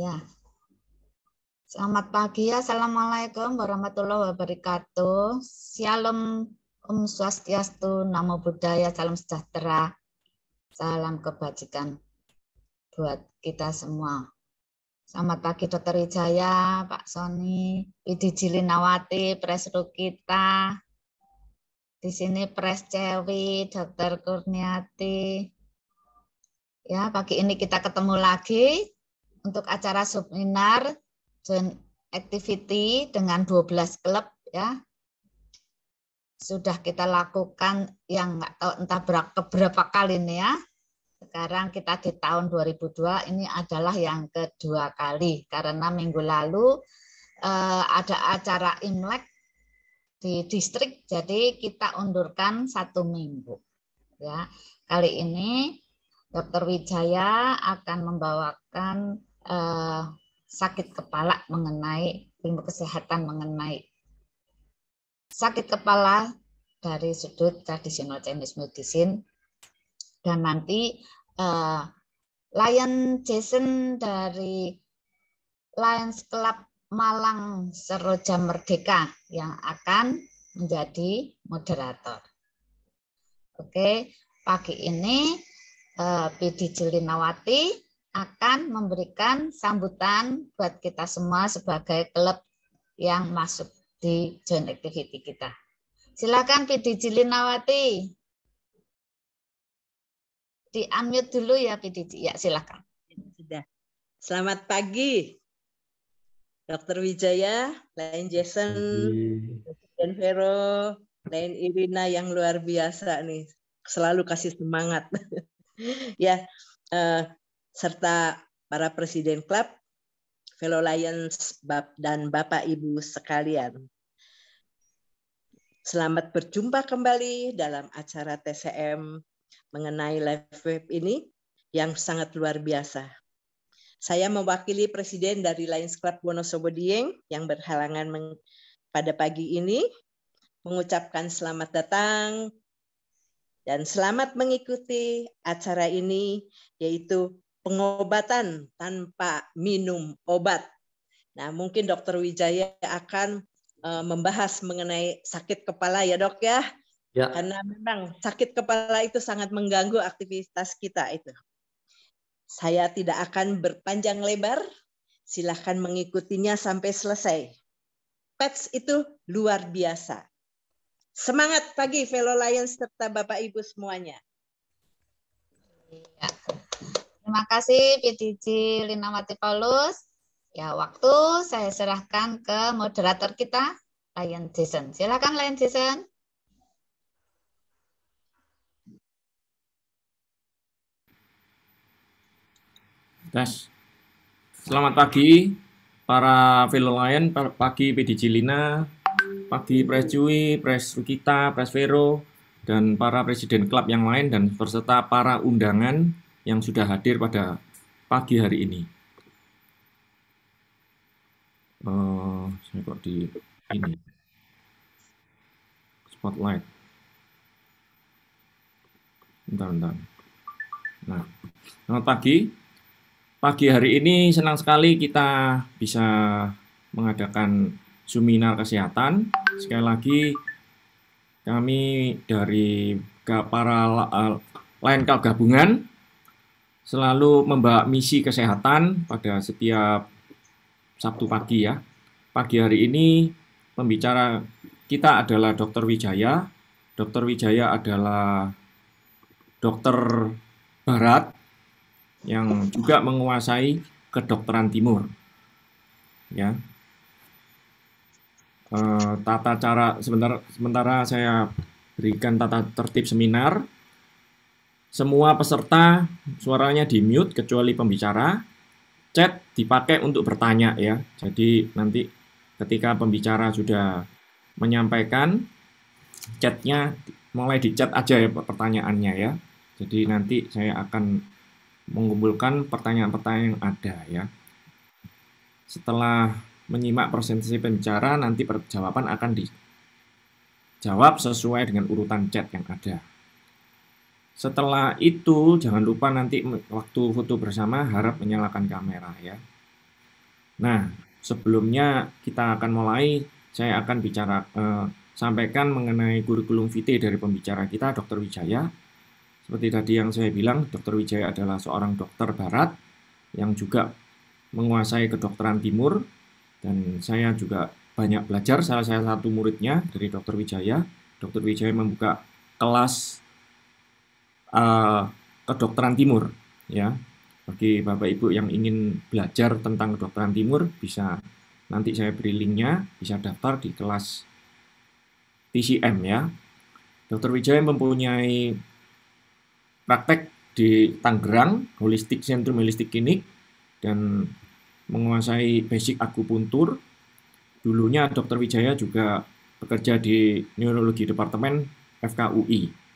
Ya. Selamat pagi ya. Assalamualaikum warahmatullahi wabarakatuh. Shalom Om Swastiastu, Namo Buddhaya, Salam Sejahtera, Salam Kebajikan buat kita semua. Selamat pagi Dokter Wijaya, Pak Soni, Widi Jilinawati, Pres Rukita, di sini Pres Cewi, Dokter Kurniati. Ya, pagi ini kita ketemu lagi untuk acara seminar joint activity dengan 12 klub ya. Sudah kita lakukan yang nggak tahu entah berapa, berapa kali nih ya. Sekarang kita di tahun 2002 ini adalah yang kedua kali karena minggu lalu eh, ada acara Imlek di distrik jadi kita undurkan satu minggu ya kali ini Dr. Wijaya akan membawakan uh, sakit kepala mengenai ilmu kesehatan mengenai sakit kepala dari sudut tradisional Chinese medicine dan nanti uh, Lion Jason dari Lions Club Malang Seroja Merdeka yang akan menjadi moderator. Oke, pagi ini uh, eh, PD Jelinawati akan memberikan sambutan buat kita semua sebagai klub yang masuk di joint activity kita. Silakan PD Jilinawati. Di unmute dulu ya PD. Ya, silakan. Sudah. Selamat pagi. Dr. Wijaya, lain Jason, dan Vero, lain Irina yang luar biasa nih. Selalu kasih semangat. ya, eh, serta para presiden klub, fellow Lions dan Bapak Ibu sekalian. Selamat berjumpa kembali dalam acara TCM mengenai live web ini yang sangat luar biasa. Saya mewakili presiden dari Lions Club Wonosobo Dieng yang berhalangan pada pagi ini mengucapkan selamat datang dan selamat mengikuti acara ini yaitu pengobatan tanpa minum obat. Nah, mungkin Dokter Wijaya akan eh, membahas mengenai sakit kepala ya, Dok ya. Ya. Karena memang sakit kepala itu sangat mengganggu aktivitas kita itu. Saya tidak akan berpanjang lebar. Silahkan mengikutinya sampai selesai. Pets itu luar biasa. Semangat pagi fellow Lions serta Bapak Ibu semuanya. Ya. Terima kasih PTJ Linawati Paulus. Ya, waktu saya serahkan ke moderator kita, Lion Jason. Silakan Lion Jason. Tes. Selamat pagi para fellow lion pagi PD Lina, pagi Pres Cui, Pres Rukita, Pres Vero, dan para presiden klub yang lain dan berserta para undangan yang sudah hadir pada pagi hari ini. Uh, saya kok di ini spotlight. Bentar, bentar. Nah, selamat pagi. Pagi hari ini senang sekali kita bisa mengadakan seminar kesehatan. Sekali lagi kami dari para eh, lain gabungan selalu membawa misi kesehatan pada setiap Sabtu pagi ya. Pagi hari ini pembicara kita adalah Dr. Wijaya. Dr. Wijaya adalah dokter barat yang juga menguasai kedokteran timur. Ya. Eh, tata cara sebentar sementara saya berikan tata tertib seminar semua peserta suaranya di mute kecuali pembicara. Chat dipakai untuk bertanya ya. Jadi nanti ketika pembicara sudah menyampaikan chatnya mulai di chat aja ya pertanyaannya ya. Jadi nanti saya akan mengumpulkan pertanyaan-pertanyaan yang ada ya. Setelah menyimak presentasi pembicara, nanti jawaban akan dijawab sesuai dengan urutan chat yang ada. Setelah itu jangan lupa nanti waktu foto bersama harap menyalakan kamera ya. Nah, sebelumnya kita akan mulai saya akan bicara eh, sampaikan mengenai kurikulum VT dari pembicara kita Dr. Wijaya. Seperti tadi yang saya bilang, Dr. Wijaya adalah seorang dokter barat yang juga menguasai kedokteran timur dan saya juga banyak belajar salah satu muridnya dari Dr. Wijaya. Dr. Wijaya membuka kelas uh, kedokteran timur ya bagi bapak ibu yang ingin belajar tentang kedokteran timur bisa nanti saya beri linknya bisa daftar di kelas TCM ya dokter Wijaya mempunyai praktek di Tangerang holistik sentrum holistik klinik dan menguasai basic akupuntur dulunya dokter Wijaya juga bekerja di neurologi departemen FKUI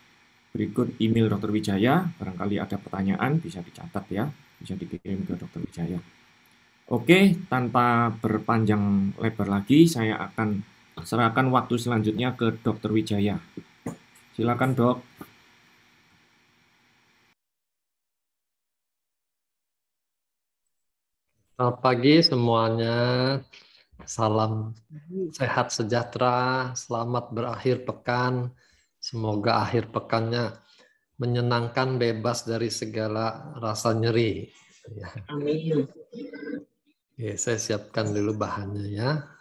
Berikut email Dr. Wijaya, barangkali ada pertanyaan bisa dicatat ya, bisa dikirim ke Dr. Wijaya. Oke, tanpa berpanjang lebar lagi, saya akan serahkan waktu selanjutnya ke Dr. Wijaya. Silakan dok. Selamat pagi semuanya. Salam sehat sejahtera. Selamat berakhir pekan. Semoga akhir pekannya menyenangkan, bebas dari segala rasa nyeri. Ya. Amin. Oke, saya siapkan dulu bahannya ya.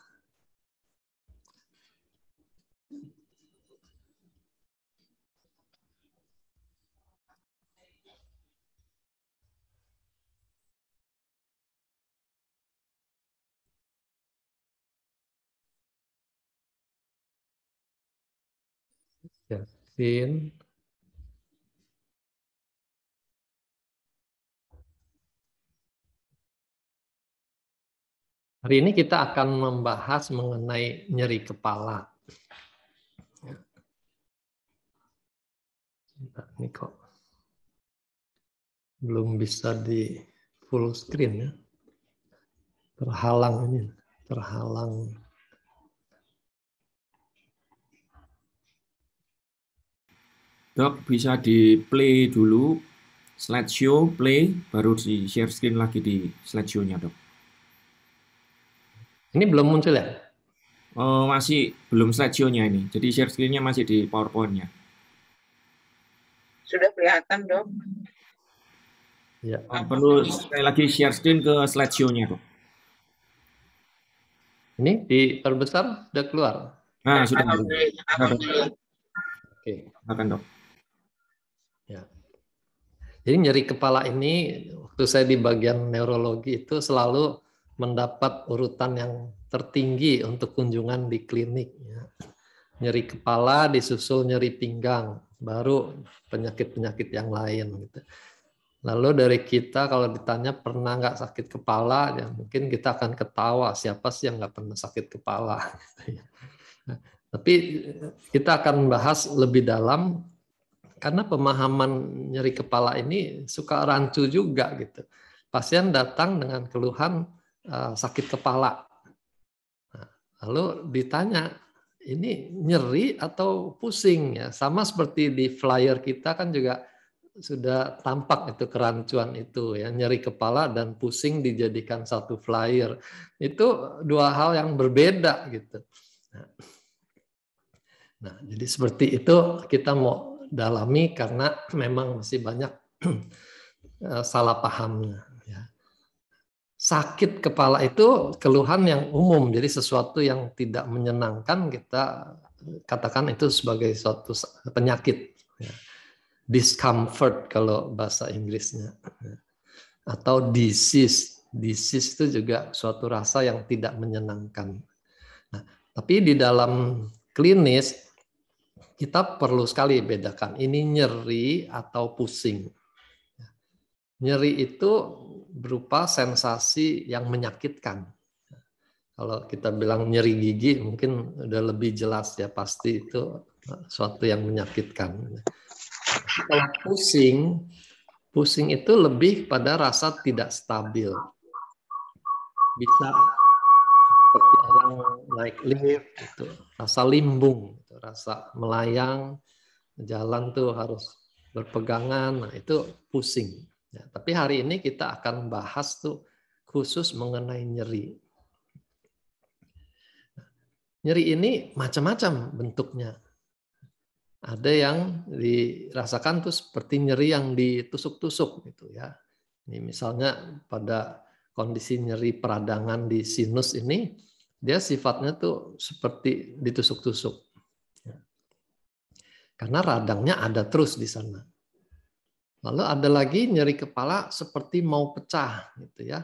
Yasin. Hari ini kita akan membahas mengenai nyeri kepala. Ini kok belum bisa di full screen ya. Terhalang ini, terhalang. Dok, bisa di play dulu slideshow, play, baru di share screen lagi di slideshow-nya, Dok. Ini belum muncul ya? Oh, masih belum slideshow-nya ini. Jadi share screen-nya masih di PowerPoint-nya. Sudah kelihatan, Dok. Ya. Nah, perlu sekali lagi share screen ke slideshow-nya, Dok. Ini di terbesar sudah keluar. Nah, sudah. Oke. Akan, Dok. Jadi nyeri kepala ini waktu saya di bagian neurologi itu selalu mendapat urutan yang tertinggi untuk kunjungan di klinik. Ya. Nyeri kepala disusul nyeri pinggang, baru penyakit-penyakit yang lain. Gitu. Lalu dari kita kalau ditanya pernah nggak sakit kepala, ya mungkin kita akan ketawa siapa sih yang nggak pernah sakit kepala. Gitu ya. nah, tapi kita akan bahas lebih dalam karena pemahaman nyeri kepala ini suka rancu juga gitu. Pasien datang dengan keluhan uh, sakit kepala. Nah, lalu ditanya, ini nyeri atau pusing ya? Sama seperti di flyer kita kan juga sudah tampak itu kerancuan itu ya nyeri kepala dan pusing dijadikan satu flyer itu dua hal yang berbeda gitu nah, nah jadi seperti itu kita mau dalami karena memang masih banyak eh, salah pahamnya. Ya. Sakit kepala itu keluhan yang umum, jadi sesuatu yang tidak menyenangkan kita eh, katakan itu sebagai suatu penyakit. Ya. Discomfort kalau bahasa Inggrisnya. Ya. Atau disease. Disease itu juga suatu rasa yang tidak menyenangkan. Nah, tapi di dalam klinis kita perlu sekali bedakan ini nyeri atau pusing. Nyeri itu berupa sensasi yang menyakitkan. Kalau kita bilang nyeri gigi mungkin udah lebih jelas ya pasti itu suatu yang menyakitkan. Kalau pusing, pusing itu lebih pada rasa tidak stabil. Bisa seperti orang naik lift gitu, rasa limbung rasa melayang, jalan tuh harus berpegangan. Nah, itu pusing. Ya, tapi hari ini kita akan bahas tuh khusus mengenai nyeri. Nyeri ini macam-macam bentuknya. Ada yang dirasakan tuh seperti nyeri yang ditusuk-tusuk gitu ya. Ini misalnya pada kondisi nyeri peradangan di sinus ini, dia sifatnya tuh seperti ditusuk-tusuk. Karena radangnya ada terus di sana. Lalu ada lagi nyeri kepala seperti mau pecah gitu ya.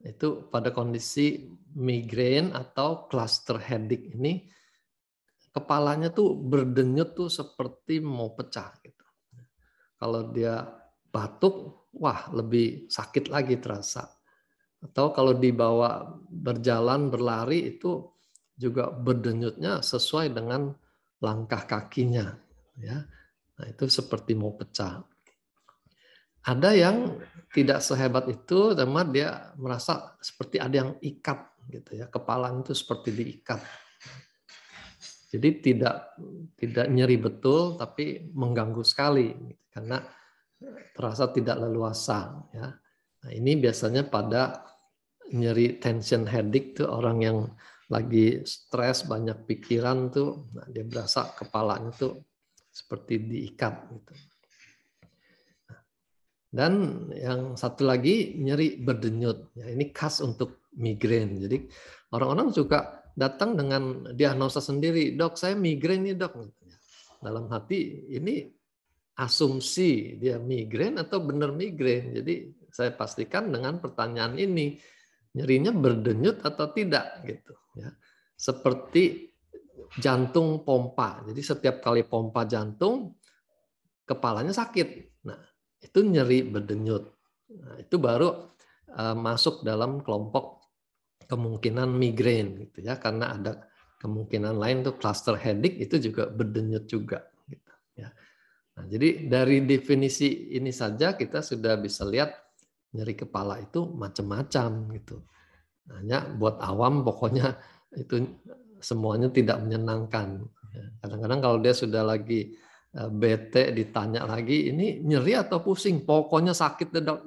Itu pada kondisi migrain atau cluster headache ini kepalanya tuh berdenyut tuh seperti mau pecah gitu. Kalau dia batuk, wah lebih sakit lagi terasa. Atau kalau dibawa berjalan berlari itu juga berdenyutnya sesuai dengan langkah kakinya ya nah, itu seperti mau pecah ada yang tidak sehebat itu teman dia merasa seperti ada yang ikat gitu ya kepala itu seperti diikat jadi tidak tidak nyeri betul tapi mengganggu sekali gitu. karena terasa tidak leluasa ya nah, ini biasanya pada nyeri tension headache itu orang yang lagi stres, banyak pikiran tuh, nah dia berasa kepala itu seperti diikat gitu. Dan yang satu lagi nyeri berdenyut. Ya, ini khas untuk migrain. Jadi orang-orang suka datang dengan diagnosa sendiri, dok saya migrain nih dok. Dalam hati ini asumsi dia migrain atau benar migrain. Jadi saya pastikan dengan pertanyaan ini Nyerinya berdenyut atau tidak gitu ya. Seperti jantung pompa. Jadi setiap kali pompa jantung kepalanya sakit. Nah, itu nyeri berdenyut. Nah, itu baru uh, masuk dalam kelompok kemungkinan migrain gitu ya karena ada kemungkinan lain tuh cluster headache itu juga berdenyut juga gitu ya. Nah, jadi dari definisi ini saja kita sudah bisa lihat nyeri kepala itu macam-macam gitu. Hanya buat awam pokoknya itu semuanya tidak menyenangkan. Ya, kadang-kadang kalau dia sudah lagi eh, bete ditanya lagi ini nyeri atau pusing pokoknya sakit dok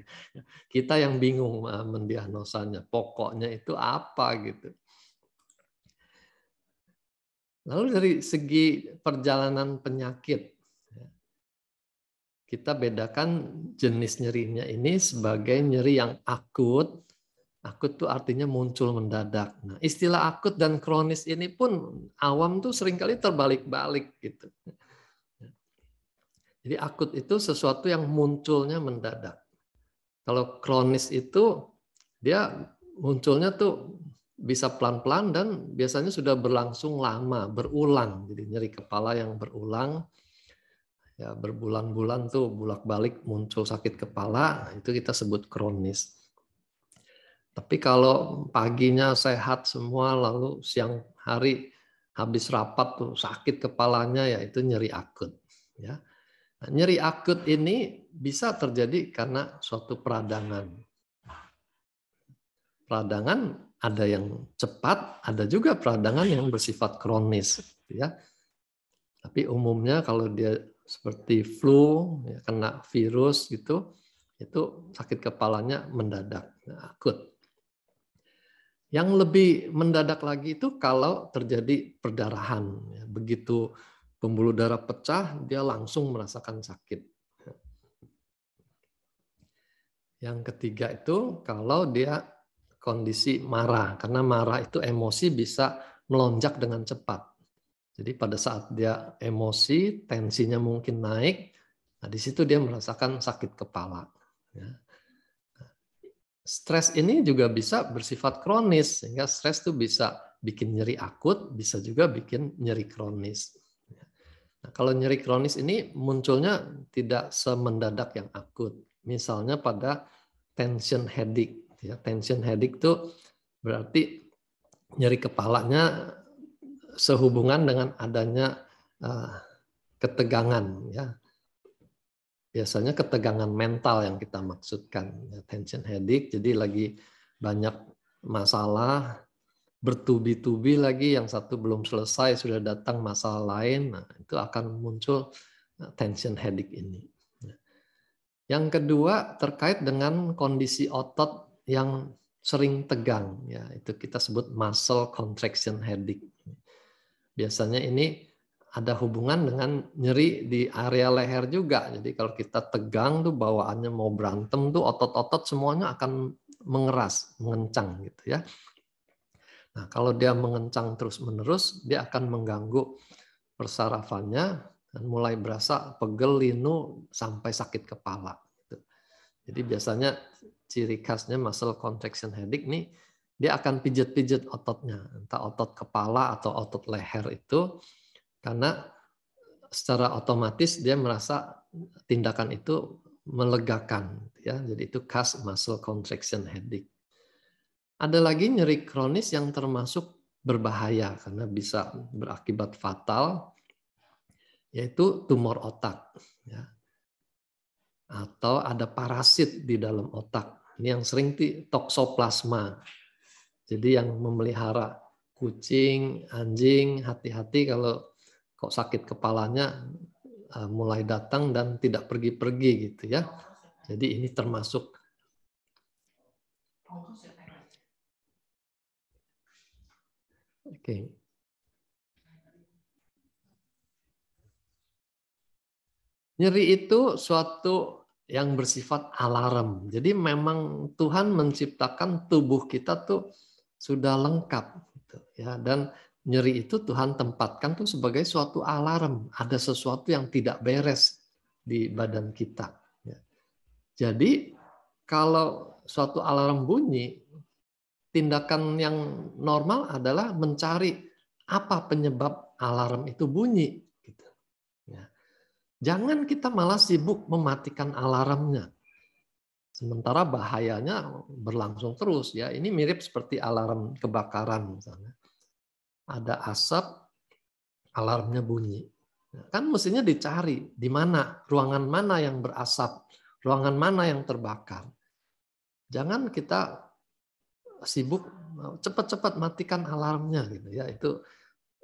kita yang bingung eh, mendiagnosanya pokoknya itu apa gitu lalu dari segi perjalanan penyakit kita bedakan jenis nyerinya ini sebagai nyeri yang akut. Akut itu artinya muncul mendadak. Nah, istilah akut dan kronis ini pun awam tuh seringkali terbalik-balik gitu. Jadi akut itu sesuatu yang munculnya mendadak. Kalau kronis itu dia munculnya tuh bisa pelan-pelan dan biasanya sudah berlangsung lama, berulang. Jadi nyeri kepala yang berulang, ya berbulan-bulan tuh bolak-balik muncul sakit kepala nah, itu kita sebut kronis. Tapi kalau paginya sehat semua lalu siang hari habis rapat tuh sakit kepalanya ya itu nyeri akut ya. Nah, nyeri akut ini bisa terjadi karena suatu peradangan. Peradangan ada yang cepat, ada juga peradangan yang bersifat kronis ya. Tapi umumnya kalau dia seperti flu, ya, kena virus gitu, itu sakit kepalanya mendadak, akut. Nah, Yang lebih mendadak lagi itu kalau terjadi perdarahan, ya. begitu pembuluh darah pecah, dia langsung merasakan sakit. Yang ketiga itu kalau dia kondisi marah, karena marah itu emosi bisa melonjak dengan cepat jadi pada saat dia emosi, tensinya mungkin naik, nah di situ dia merasakan sakit kepala. Ya. Stres ini juga bisa bersifat kronis, sehingga stres itu bisa bikin nyeri akut, bisa juga bikin nyeri kronis. Ya. Nah, kalau nyeri kronis ini munculnya tidak semendadak yang akut. Misalnya pada tension headache. Ya, tension headache itu berarti nyeri kepalanya sehubungan dengan adanya eh, ketegangan ya biasanya ketegangan mental yang kita maksudkan ya. tension headache jadi lagi banyak masalah bertubi-tubi lagi yang satu belum selesai sudah datang masalah lain nah itu akan muncul eh, tension headache ini ya. yang kedua terkait dengan kondisi otot yang sering tegang ya itu kita sebut muscle contraction headache biasanya ini ada hubungan dengan nyeri di area leher juga. Jadi kalau kita tegang tuh bawaannya mau berantem tuh otot-otot semuanya akan mengeras, mengencang gitu ya. Nah, kalau dia mengencang terus-menerus, dia akan mengganggu persarafannya dan mulai berasa pegel, linu sampai sakit kepala gitu. Jadi biasanya ciri khasnya muscle contraction headache nih dia akan pijat-pijat ototnya, entah otot kepala atau otot leher itu, karena secara otomatis dia merasa tindakan itu melegakan, ya. Jadi itu khas muscle contraction headache. Ada lagi nyeri kronis yang termasuk berbahaya karena bisa berakibat fatal, yaitu tumor otak, ya. atau ada parasit di dalam otak. Ini yang sering toksoplasma jadi yang memelihara kucing, anjing, hati-hati kalau kok sakit kepalanya e, mulai datang dan tidak pergi-pergi gitu ya. Jadi ini termasuk Oke. Okay. Nyeri itu suatu yang bersifat alarm. Jadi memang Tuhan menciptakan tubuh kita tuh sudah lengkap gitu ya dan nyeri itu Tuhan tempatkan tuh sebagai suatu alarm ada sesuatu yang tidak beres di badan kita ya. jadi kalau suatu alarm bunyi tindakan yang normal adalah mencari apa penyebab alarm itu bunyi gitu. ya. jangan kita malah sibuk mematikan alarmnya Sementara bahayanya berlangsung terus ya. Ini mirip seperti alarm kebakaran misalnya. Ada asap, alarmnya bunyi. Nah, kan mestinya dicari di mana, ruangan mana yang berasap, ruangan mana yang terbakar. Jangan kita sibuk cepat-cepat matikan alarmnya gitu ya. Itu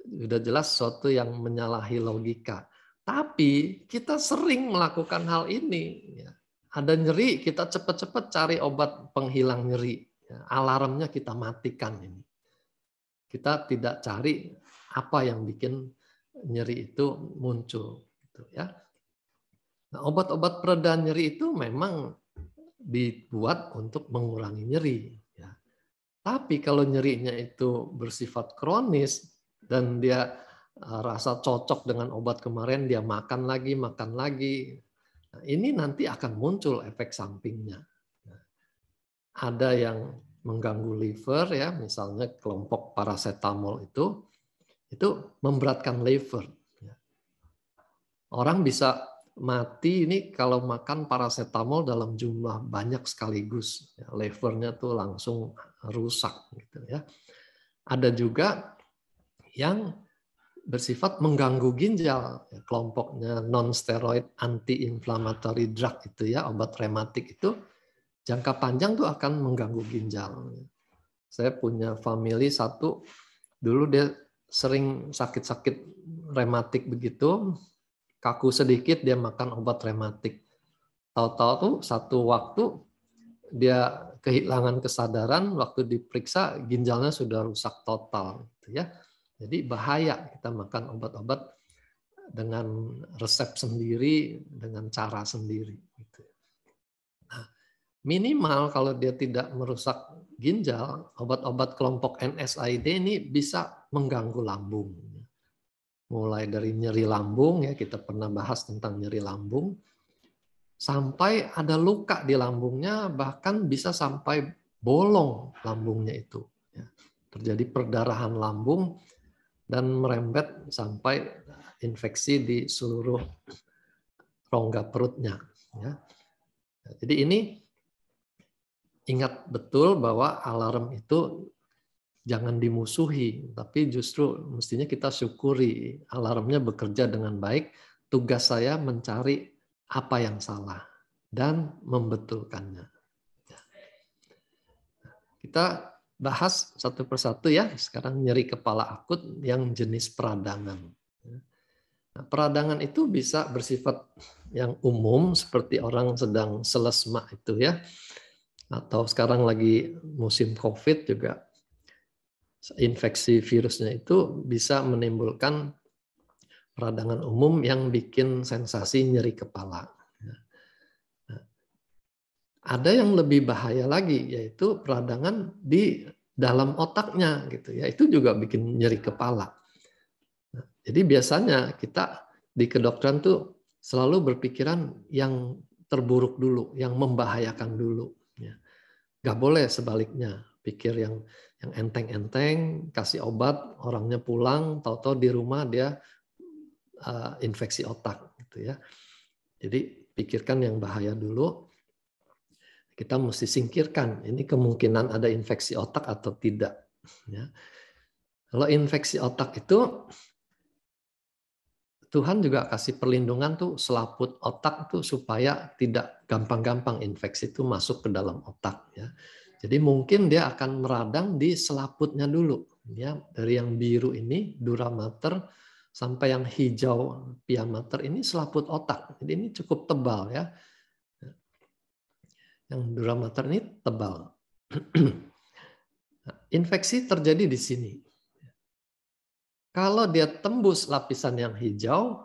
sudah jelas suatu yang menyalahi logika. Tapi kita sering melakukan hal ini. Ya ada nyeri, kita cepat-cepat cari obat penghilang nyeri. Ya, alarmnya kita matikan ini. Kita tidak cari apa yang bikin nyeri itu muncul. Gitu ya. Nah, obat-obat pereda nyeri itu memang dibuat untuk mengurangi nyeri. Ya. Tapi kalau nyerinya itu bersifat kronis dan dia eh, rasa cocok dengan obat kemarin, dia makan lagi, makan lagi, Nah, ini nanti akan muncul efek sampingnya. Nah, ada yang mengganggu liver ya, misalnya kelompok paracetamol itu itu memberatkan liver. Ya. Orang bisa mati ini kalau makan paracetamol dalam jumlah banyak sekaligus, ya, livernya tuh langsung rusak gitu ya. Ada juga yang bersifat mengganggu ginjal. Ya, kelompoknya non-steroid anti-inflammatory drug itu ya, obat rematik itu jangka panjang tuh akan mengganggu ginjal. Saya punya family satu, dulu dia sering sakit-sakit rematik begitu, kaku sedikit dia makan obat rematik. Tahu-tahu tuh satu waktu dia kehilangan kesadaran waktu diperiksa ginjalnya sudah rusak total gitu ya jadi bahaya kita makan obat-obat dengan resep sendiri, dengan cara sendiri. Gitu. Nah, minimal kalau dia tidak merusak ginjal, obat-obat kelompok NSAID ini bisa mengganggu lambung. Mulai dari nyeri lambung, ya kita pernah bahas tentang nyeri lambung, sampai ada luka di lambungnya, bahkan bisa sampai bolong lambungnya itu. Ya. Terjadi perdarahan lambung, dan merembet sampai infeksi di seluruh rongga perutnya. Ya. Jadi ini ingat betul bahwa alarm itu jangan dimusuhi, tapi justru mestinya kita syukuri alarmnya bekerja dengan baik. Tugas saya mencari apa yang salah dan membetulkannya. Ya. Kita bahas satu persatu ya. Sekarang nyeri kepala akut yang jenis peradangan. Nah, peradangan itu bisa bersifat yang umum seperti orang sedang selesma itu ya. Atau sekarang lagi musim COVID juga infeksi virusnya itu bisa menimbulkan peradangan umum yang bikin sensasi nyeri kepala ada yang lebih bahaya lagi yaitu peradangan di dalam otaknya gitu ya itu juga bikin nyeri kepala nah, jadi biasanya kita di kedokteran tuh selalu berpikiran yang terburuk dulu yang membahayakan dulu ya nggak boleh sebaliknya pikir yang yang enteng-enteng kasih obat orangnya pulang tahu-tahu di rumah dia uh, infeksi otak gitu ya jadi pikirkan yang bahaya dulu kita mesti singkirkan ini kemungkinan ada infeksi otak atau tidak. Ya. Kalau infeksi otak itu Tuhan juga kasih perlindungan tuh selaput otak tuh supaya tidak gampang-gampang infeksi itu masuk ke dalam otak ya. Jadi mungkin dia akan meradang di selaputnya dulu ya dari yang biru ini dura mater sampai yang hijau pia mater ini selaput otak. Jadi ini cukup tebal ya yang duramater ini tebal. Nah, infeksi terjadi di sini. Kalau dia tembus lapisan yang hijau,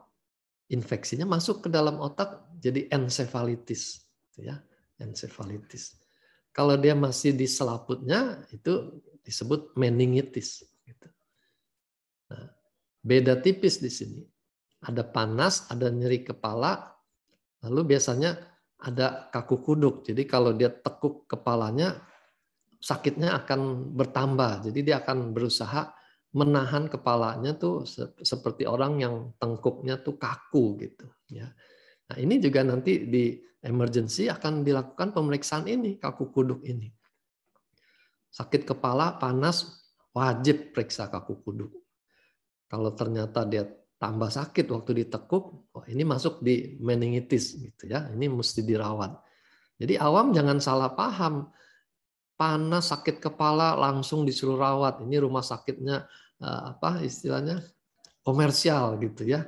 infeksinya masuk ke dalam otak jadi encephalitis, gitu ya, encephalitis. Kalau dia masih di selaputnya itu disebut meningitis. Gitu. Nah, beda tipis di sini. Ada panas, ada nyeri kepala, lalu biasanya ada kaku kuduk. Jadi kalau dia tekuk kepalanya, sakitnya akan bertambah. Jadi dia akan berusaha menahan kepalanya tuh seperti orang yang tengkuknya tuh kaku gitu. Ya. Nah ini juga nanti di emergency akan dilakukan pemeriksaan ini kaku kuduk ini. Sakit kepala, panas, wajib periksa kaku kuduk. Kalau ternyata dia tambah sakit waktu ditekuk, oh ini masuk di meningitis gitu ya. Ini mesti dirawat. Jadi awam jangan salah paham. Panas, sakit kepala langsung disuruh rawat. Ini rumah sakitnya eh, apa istilahnya? komersial gitu ya.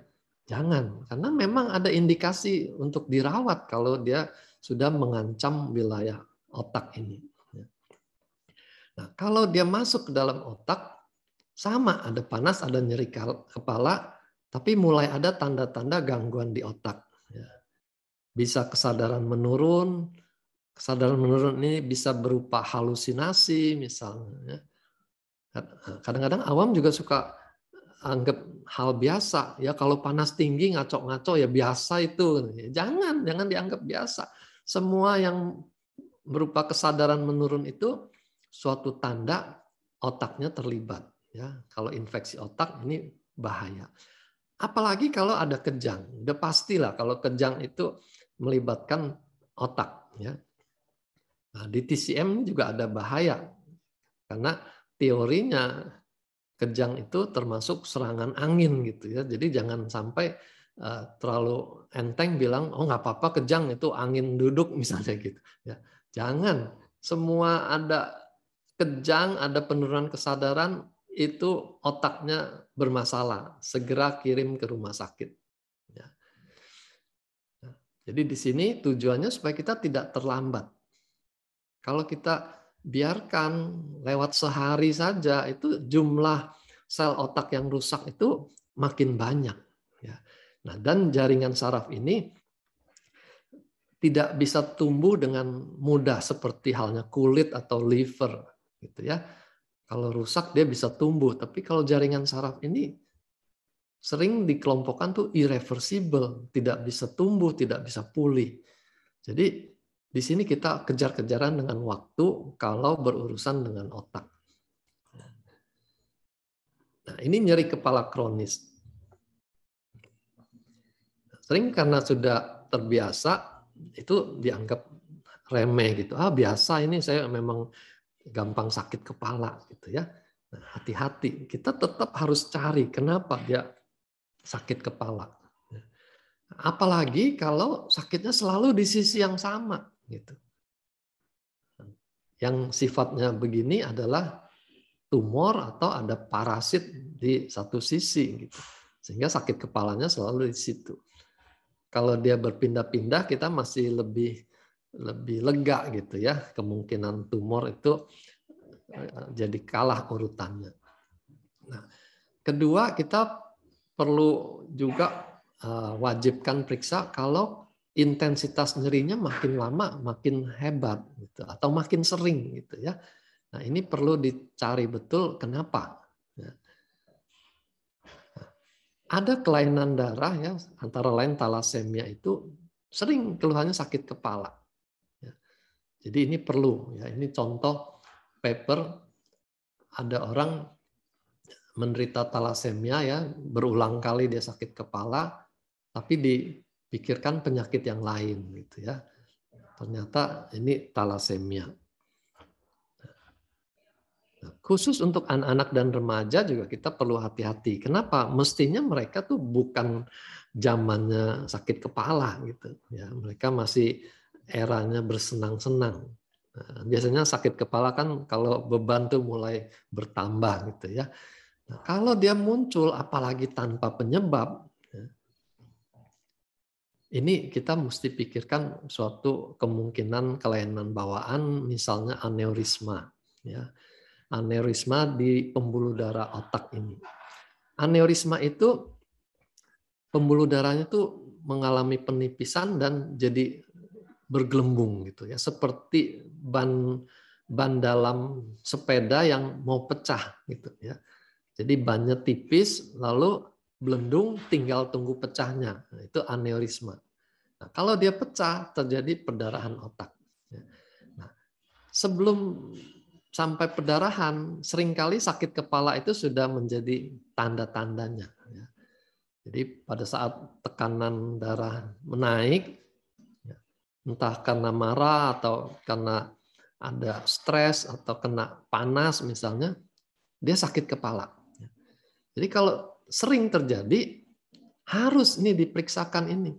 Jangan, karena memang ada indikasi untuk dirawat kalau dia sudah mengancam wilayah otak ini. Nah, kalau dia masuk ke dalam otak, sama ada panas, ada nyeri kepala, tapi mulai ada tanda-tanda gangguan di otak. Ya. Bisa kesadaran menurun, kesadaran menurun ini bisa berupa halusinasi misalnya. Ya. Kadang-kadang awam juga suka anggap hal biasa ya kalau panas tinggi ngaco-ngaco ya biasa itu jangan jangan dianggap biasa semua yang berupa kesadaran menurun itu suatu tanda otaknya terlibat ya kalau infeksi otak ini bahaya Apalagi kalau ada kejang. Udah pastilah kalau kejang itu melibatkan otak. Ya. Nah, di TCM juga ada bahaya. Karena teorinya kejang itu termasuk serangan angin gitu ya. Jadi jangan sampai uh, terlalu enteng bilang oh nggak apa-apa kejang itu angin duduk misalnya gitu ya. Jangan semua ada kejang, ada penurunan kesadaran itu otaknya bermasalah, segera kirim ke rumah sakit. Ya. Nah, jadi di sini tujuannya supaya kita tidak terlambat. Kalau kita biarkan lewat sehari saja itu jumlah sel otak yang rusak itu makin banyak. Ya. Nah dan jaringan saraf ini tidak bisa tumbuh dengan mudah seperti halnya kulit atau liver gitu ya kalau rusak dia bisa tumbuh, tapi kalau jaringan saraf ini sering dikelompokkan tuh irreversible, tidak bisa tumbuh, tidak bisa pulih. Jadi di sini kita kejar-kejaran dengan waktu kalau berurusan dengan otak. Nah, ini nyeri kepala kronis. Sering karena sudah terbiasa, itu dianggap remeh gitu. Ah, biasa ini saya memang gampang sakit kepala gitu ya. hati nah, hati-hati, kita tetap harus cari kenapa dia sakit kepala. Apalagi kalau sakitnya selalu di sisi yang sama gitu. Yang sifatnya begini adalah tumor atau ada parasit di satu sisi gitu. Sehingga sakit kepalanya selalu di situ. Kalau dia berpindah-pindah kita masih lebih lebih lega gitu ya kemungkinan tumor itu eh, jadi kalah urutannya. Nah, kedua kita perlu juga eh, wajibkan periksa kalau intensitas nyerinya makin lama makin hebat gitu atau makin sering gitu ya. Nah, ini perlu dicari betul kenapa. Ya. ada kelainan darah ya antara lain talasemia itu sering keluhannya sakit kepala jadi ini perlu ya. Ini contoh paper ada orang menderita talasemia ya, berulang kali dia sakit kepala tapi dipikirkan penyakit yang lain gitu ya. Ternyata ini talasemia. Nah, khusus untuk anak-anak dan remaja juga kita perlu hati-hati. Kenapa? Mestinya mereka tuh bukan zamannya sakit kepala gitu. Ya, mereka masih eranya bersenang-senang. Nah, biasanya sakit kepala kan kalau beban tuh mulai bertambah gitu ya. Nah, kalau dia muncul apalagi tanpa penyebab, ya, ini kita mesti pikirkan suatu kemungkinan kelainan bawaan misalnya aneurisma ya aneurisma di pembuluh darah otak ini aneurisma itu pembuluh darahnya itu mengalami penipisan dan jadi bergelembung gitu ya seperti ban ban dalam sepeda yang mau pecah gitu ya jadi bannya tipis lalu blendung tinggal tunggu pecahnya nah, itu aneurisma nah, kalau dia pecah terjadi perdarahan otak ya. nah, sebelum sampai perdarahan seringkali sakit kepala itu sudah menjadi tanda-tandanya ya. jadi pada saat tekanan darah menaik entah karena marah atau karena ada stres atau kena panas misalnya, dia sakit kepala. Jadi kalau sering terjadi, harus ini diperiksakan ini.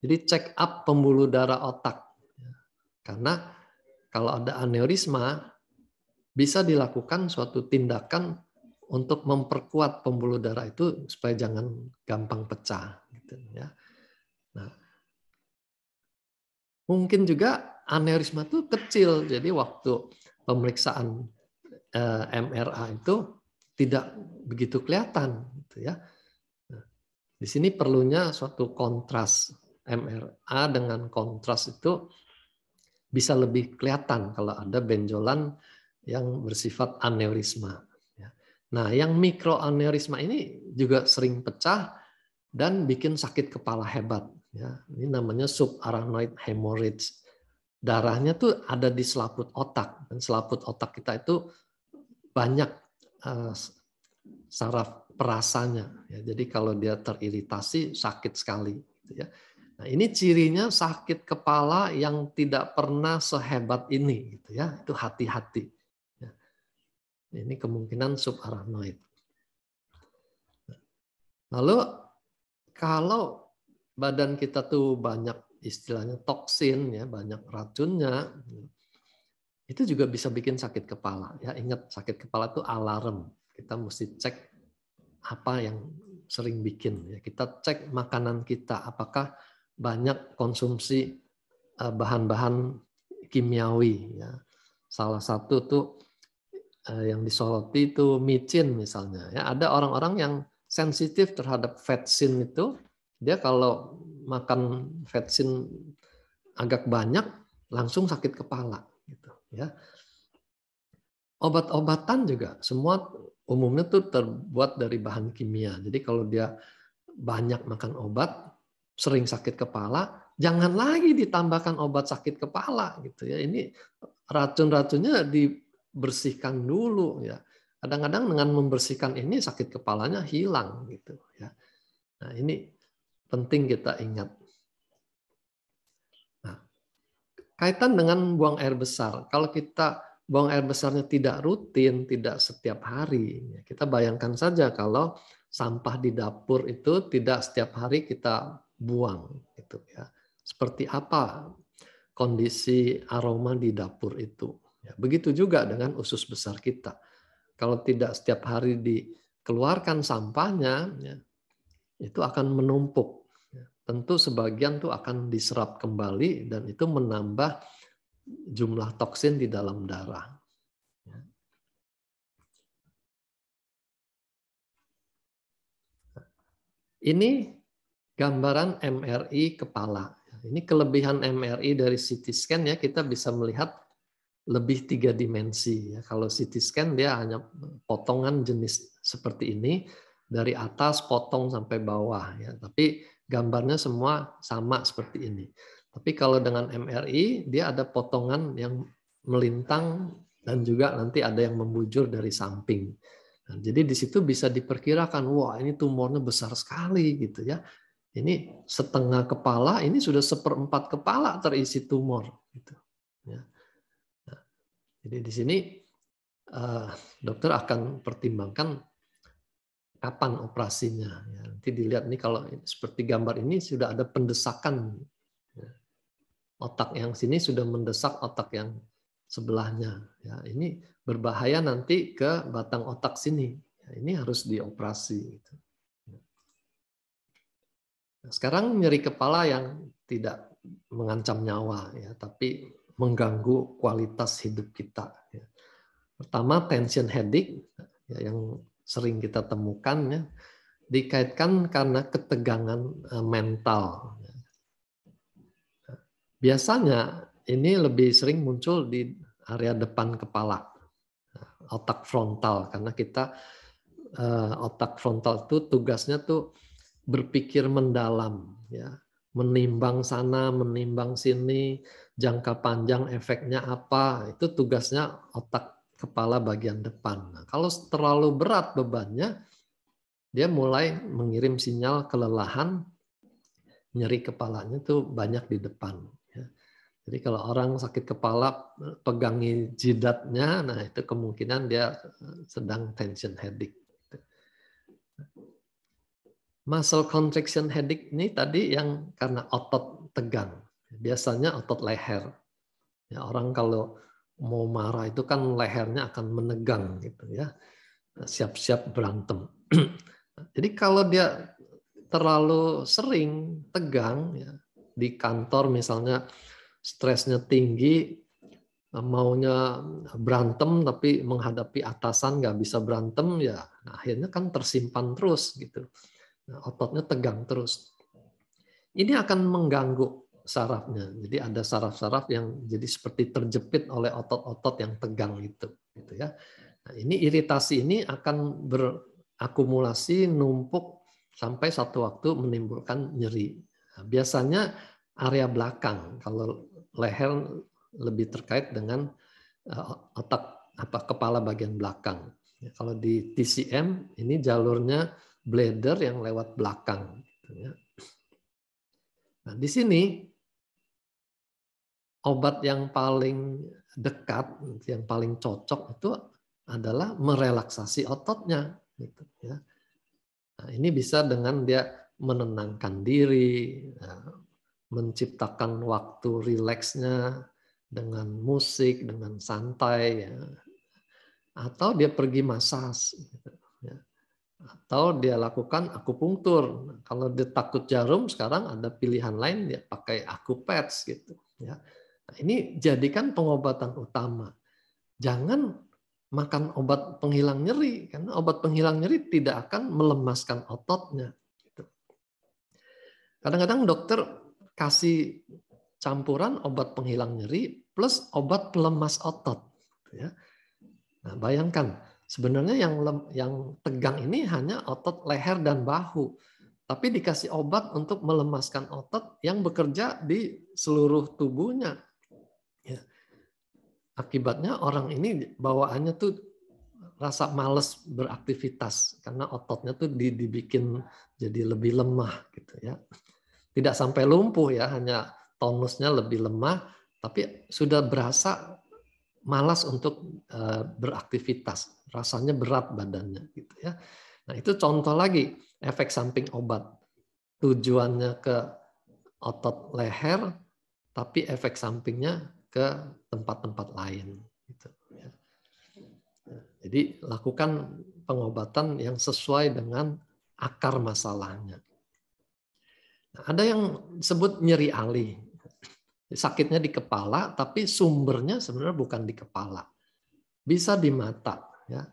Jadi check up pembuluh darah otak. Karena kalau ada aneurisma, bisa dilakukan suatu tindakan untuk memperkuat pembuluh darah itu supaya jangan gampang pecah. Gitu ya. Nah, Mungkin juga aneurisma itu kecil, jadi waktu pemeriksaan eh, MRA itu tidak begitu kelihatan, gitu ya. Nah, di sini perlunya suatu kontras MRA dengan kontras itu bisa lebih kelihatan kalau ada benjolan yang bersifat aneurisma. Ya. Nah, yang mikroaneurisma ini juga sering pecah dan bikin sakit kepala hebat. Ya, ini namanya subarachnoid hemorrhage. Darahnya tuh ada di selaput otak dan selaput otak kita itu banyak uh, saraf perasanya. Ya, jadi kalau dia teriritasi sakit sekali. Gitu ya. Nah, ini cirinya sakit kepala yang tidak pernah sehebat ini, gitu ya. Itu hati-hati. Ya. Ini kemungkinan subarachnoid. Lalu kalau badan kita tuh banyak istilahnya toksin ya, banyak racunnya. Itu juga bisa bikin sakit kepala. Ya ingat sakit kepala tuh alarm. Kita mesti cek apa yang sering bikin ya. Kita cek makanan kita apakah banyak konsumsi eh, bahan-bahan kimiawi ya. Salah satu tuh eh, yang disoroti itu micin misalnya ya. Ada orang-orang yang sensitif terhadap vetsin itu dia kalau makan vetsin agak banyak langsung sakit kepala gitu ya. Obat-obatan juga semua umumnya tuh terbuat dari bahan kimia. Jadi kalau dia banyak makan obat, sering sakit kepala, jangan lagi ditambahkan obat sakit kepala gitu ya. Ini racun-racunnya dibersihkan dulu ya. Kadang-kadang dengan membersihkan ini sakit kepalanya hilang gitu ya. Nah, ini penting kita ingat. Nah, kaitan dengan buang air besar. Kalau kita buang air besarnya tidak rutin, tidak setiap hari, ya, kita bayangkan saja kalau sampah di dapur itu tidak setiap hari kita buang itu ya. Seperti apa kondisi aroma di dapur itu. Ya, begitu juga dengan usus besar kita. Kalau tidak setiap hari dikeluarkan sampahnya, ya, itu akan menumpuk. Tentu sebagian tuh akan diserap kembali dan itu menambah jumlah toksin di dalam darah. Ini gambaran MRI kepala. Ini kelebihan MRI dari CT scan ya, kita bisa melihat lebih tiga dimensi. Kalau CT scan dia hanya potongan jenis seperti ini, dari atas potong sampai bawah ya. Tapi gambarnya semua sama seperti ini. Tapi kalau dengan MRI dia ada potongan yang melintang dan juga nanti ada yang membujur dari samping. Nah, jadi di situ bisa diperkirakan wah ini tumornya besar sekali gitu ya. Ini setengah kepala, ini sudah seperempat kepala terisi tumor. Gitu. Ya. Nah, jadi di sini eh, dokter akan pertimbangkan kapan operasinya. Ya, nanti dilihat nih kalau seperti gambar ini sudah ada pendesakan. Ya, otak yang sini sudah mendesak otak yang sebelahnya. Ya, ini berbahaya nanti ke batang otak sini. Ya, ini harus dioperasi. Gitu. Ya. Nah, sekarang nyeri kepala yang tidak mengancam nyawa, ya, tapi mengganggu kualitas hidup kita. Ya. Pertama tension headache ya, yang sering kita temukan ya, dikaitkan karena ketegangan eh, mental. Biasanya ini lebih sering muncul di area depan kepala, otak frontal karena kita eh, otak frontal itu tugasnya tuh berpikir mendalam ya, menimbang sana, menimbang sini, jangka panjang efeknya apa, itu tugasnya otak kepala bagian depan. Nah, kalau terlalu berat bebannya, dia mulai mengirim sinyal kelelahan, nyeri kepalanya tuh banyak di depan. Ya. Jadi kalau orang sakit kepala pegangi jidatnya, nah itu kemungkinan dia eh, sedang tension headache. Muscle contraction headache ini tadi yang karena otot tegang. Biasanya otot leher. Ya, orang kalau mau marah itu kan lehernya akan menegang gitu ya. Nah, siap-siap berantem. Jadi kalau dia terlalu sering tegang ya, di kantor misalnya stresnya tinggi, maunya berantem tapi menghadapi atasan nggak bisa berantem ya nah, akhirnya kan tersimpan terus gitu nah, ototnya tegang terus ini akan mengganggu sarafnya. Jadi ada saraf-saraf yang jadi seperti terjepit oleh otot-otot yang tegang itu, gitu ya. Nah, ini iritasi ini akan berakumulasi numpuk sampai satu waktu menimbulkan nyeri. Nah, biasanya area belakang kalau leher lebih terkait dengan eh, otak apa kepala bagian belakang. Ya, kalau di TCM ini jalurnya bladder yang lewat belakang. Gitu ya. Nah, di sini obat yang paling dekat, yang paling cocok itu adalah merelaksasi ototnya. Gitu ya. nah, ini bisa dengan dia menenangkan diri, ya, menciptakan waktu rileksnya dengan musik, dengan santai, ya. atau dia pergi masas. Gitu, ya. Atau dia lakukan akupunktur. Kalau dia takut jarum, sekarang ada pilihan lain dia pakai akupads gitu. Ya Nah, ini jadikan pengobatan utama. Jangan makan obat penghilang nyeri karena obat penghilang nyeri tidak akan melemaskan ototnya. Gitu. Kadang-kadang dokter kasih campuran obat penghilang nyeri plus obat pelemas otot. Gitu ya. Nah, bayangkan sebenarnya yang lem yang tegang ini hanya otot leher dan bahu, tapi dikasih obat untuk melemaskan otot yang bekerja di seluruh tubuhnya Akibatnya orang ini bawaannya tuh rasa males beraktivitas karena ototnya tuh dibikin jadi lebih lemah gitu ya. Tidak sampai lumpuh ya, hanya tonusnya lebih lemah tapi sudah berasa malas untuk eh, beraktivitas, rasanya berat badannya gitu ya. Nah, itu contoh lagi efek samping obat. Tujuannya ke otot leher, tapi efek sampingnya ke tempat-tempat lain. Gitu, ya. Ya, jadi lakukan pengobatan yang sesuai dengan akar masalahnya. Nah, ada yang disebut nyeri alih. Sakitnya di kepala, tapi sumbernya sebenarnya bukan di kepala. Bisa di mata. Ya.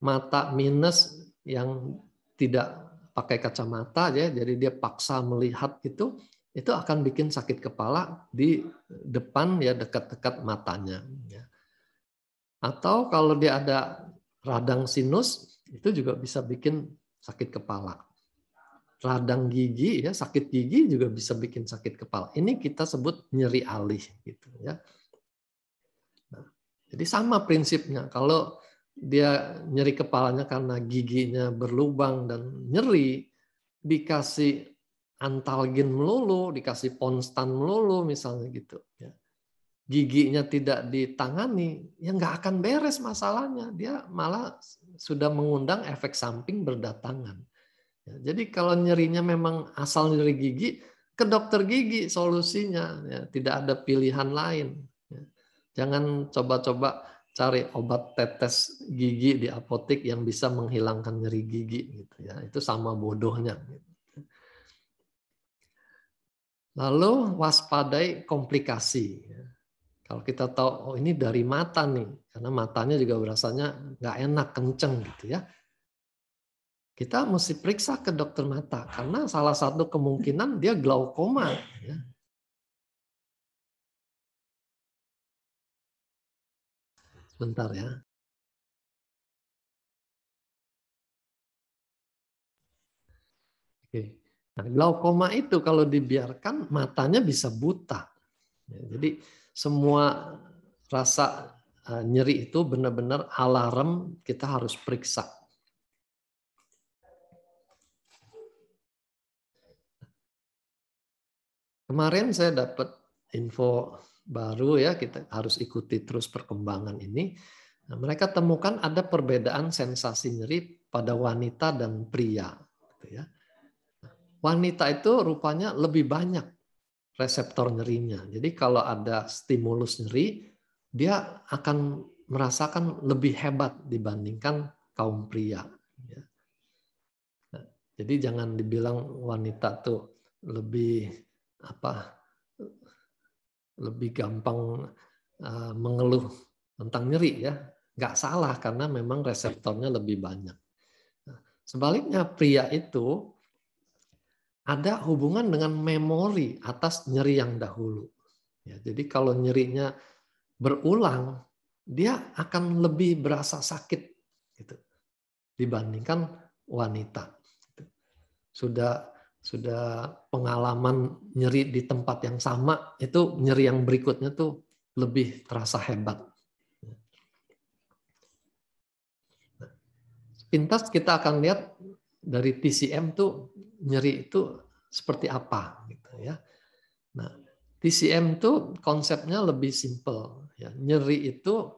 Mata minus yang tidak pakai kacamata, ya, jadi dia paksa melihat itu itu akan bikin sakit kepala di depan ya dekat-dekat matanya. Ya. Atau kalau dia ada radang sinus itu juga bisa bikin sakit kepala. Radang gigi ya sakit gigi juga bisa bikin sakit kepala. Ini kita sebut nyeri alih gitu ya. Nah, jadi sama prinsipnya kalau dia nyeri kepalanya karena giginya berlubang dan nyeri dikasih antalgin melulu, dikasih ponstan melulu misalnya gitu. Ya. Giginya tidak ditangani, ya nggak akan beres masalahnya. Dia malah sudah mengundang efek samping berdatangan. Ya, jadi kalau nyerinya memang asal nyeri gigi, ke dokter gigi solusinya. Ya, tidak ada pilihan lain. Ya. Jangan coba-coba cari obat tetes gigi di apotek yang bisa menghilangkan nyeri gigi gitu ya itu sama bodohnya gitu. Lalu waspadai komplikasi. Ya. Kalau kita tahu oh ini dari mata nih, karena matanya juga berasanya nggak enak, kenceng gitu ya. Kita mesti periksa ke dokter mata karena salah satu kemungkinan dia glaukoma. Ya. Sebentar ya. Oke. Nah, glaukoma itu kalau dibiarkan matanya bisa buta. Ya, jadi semua rasa e, nyeri itu benar-benar alarm kita harus periksa. Kemarin saya dapat info baru ya kita harus ikuti terus perkembangan ini. Nah, mereka temukan ada perbedaan sensasi nyeri pada wanita dan pria wanita itu rupanya lebih banyak reseptor nyerinya. Jadi kalau ada stimulus nyeri, dia akan merasakan lebih hebat dibandingkan kaum pria. Ya. Nah, jadi jangan dibilang wanita tuh lebih apa lebih gampang eh, mengeluh tentang nyeri ya. Nggak salah karena memang reseptornya lebih banyak. Nah, sebaliknya pria itu ada hubungan dengan memori atas nyeri yang dahulu. Ya, jadi kalau nyerinya berulang, dia akan lebih berasa sakit gitu, dibandingkan wanita. Sudah sudah pengalaman nyeri di tempat yang sama, itu nyeri yang berikutnya tuh lebih terasa hebat. Nah, pintas kita akan lihat dari TCM tuh nyeri itu seperti apa gitu ya. Nah, TCM tuh konsepnya lebih simple ya. Nyeri itu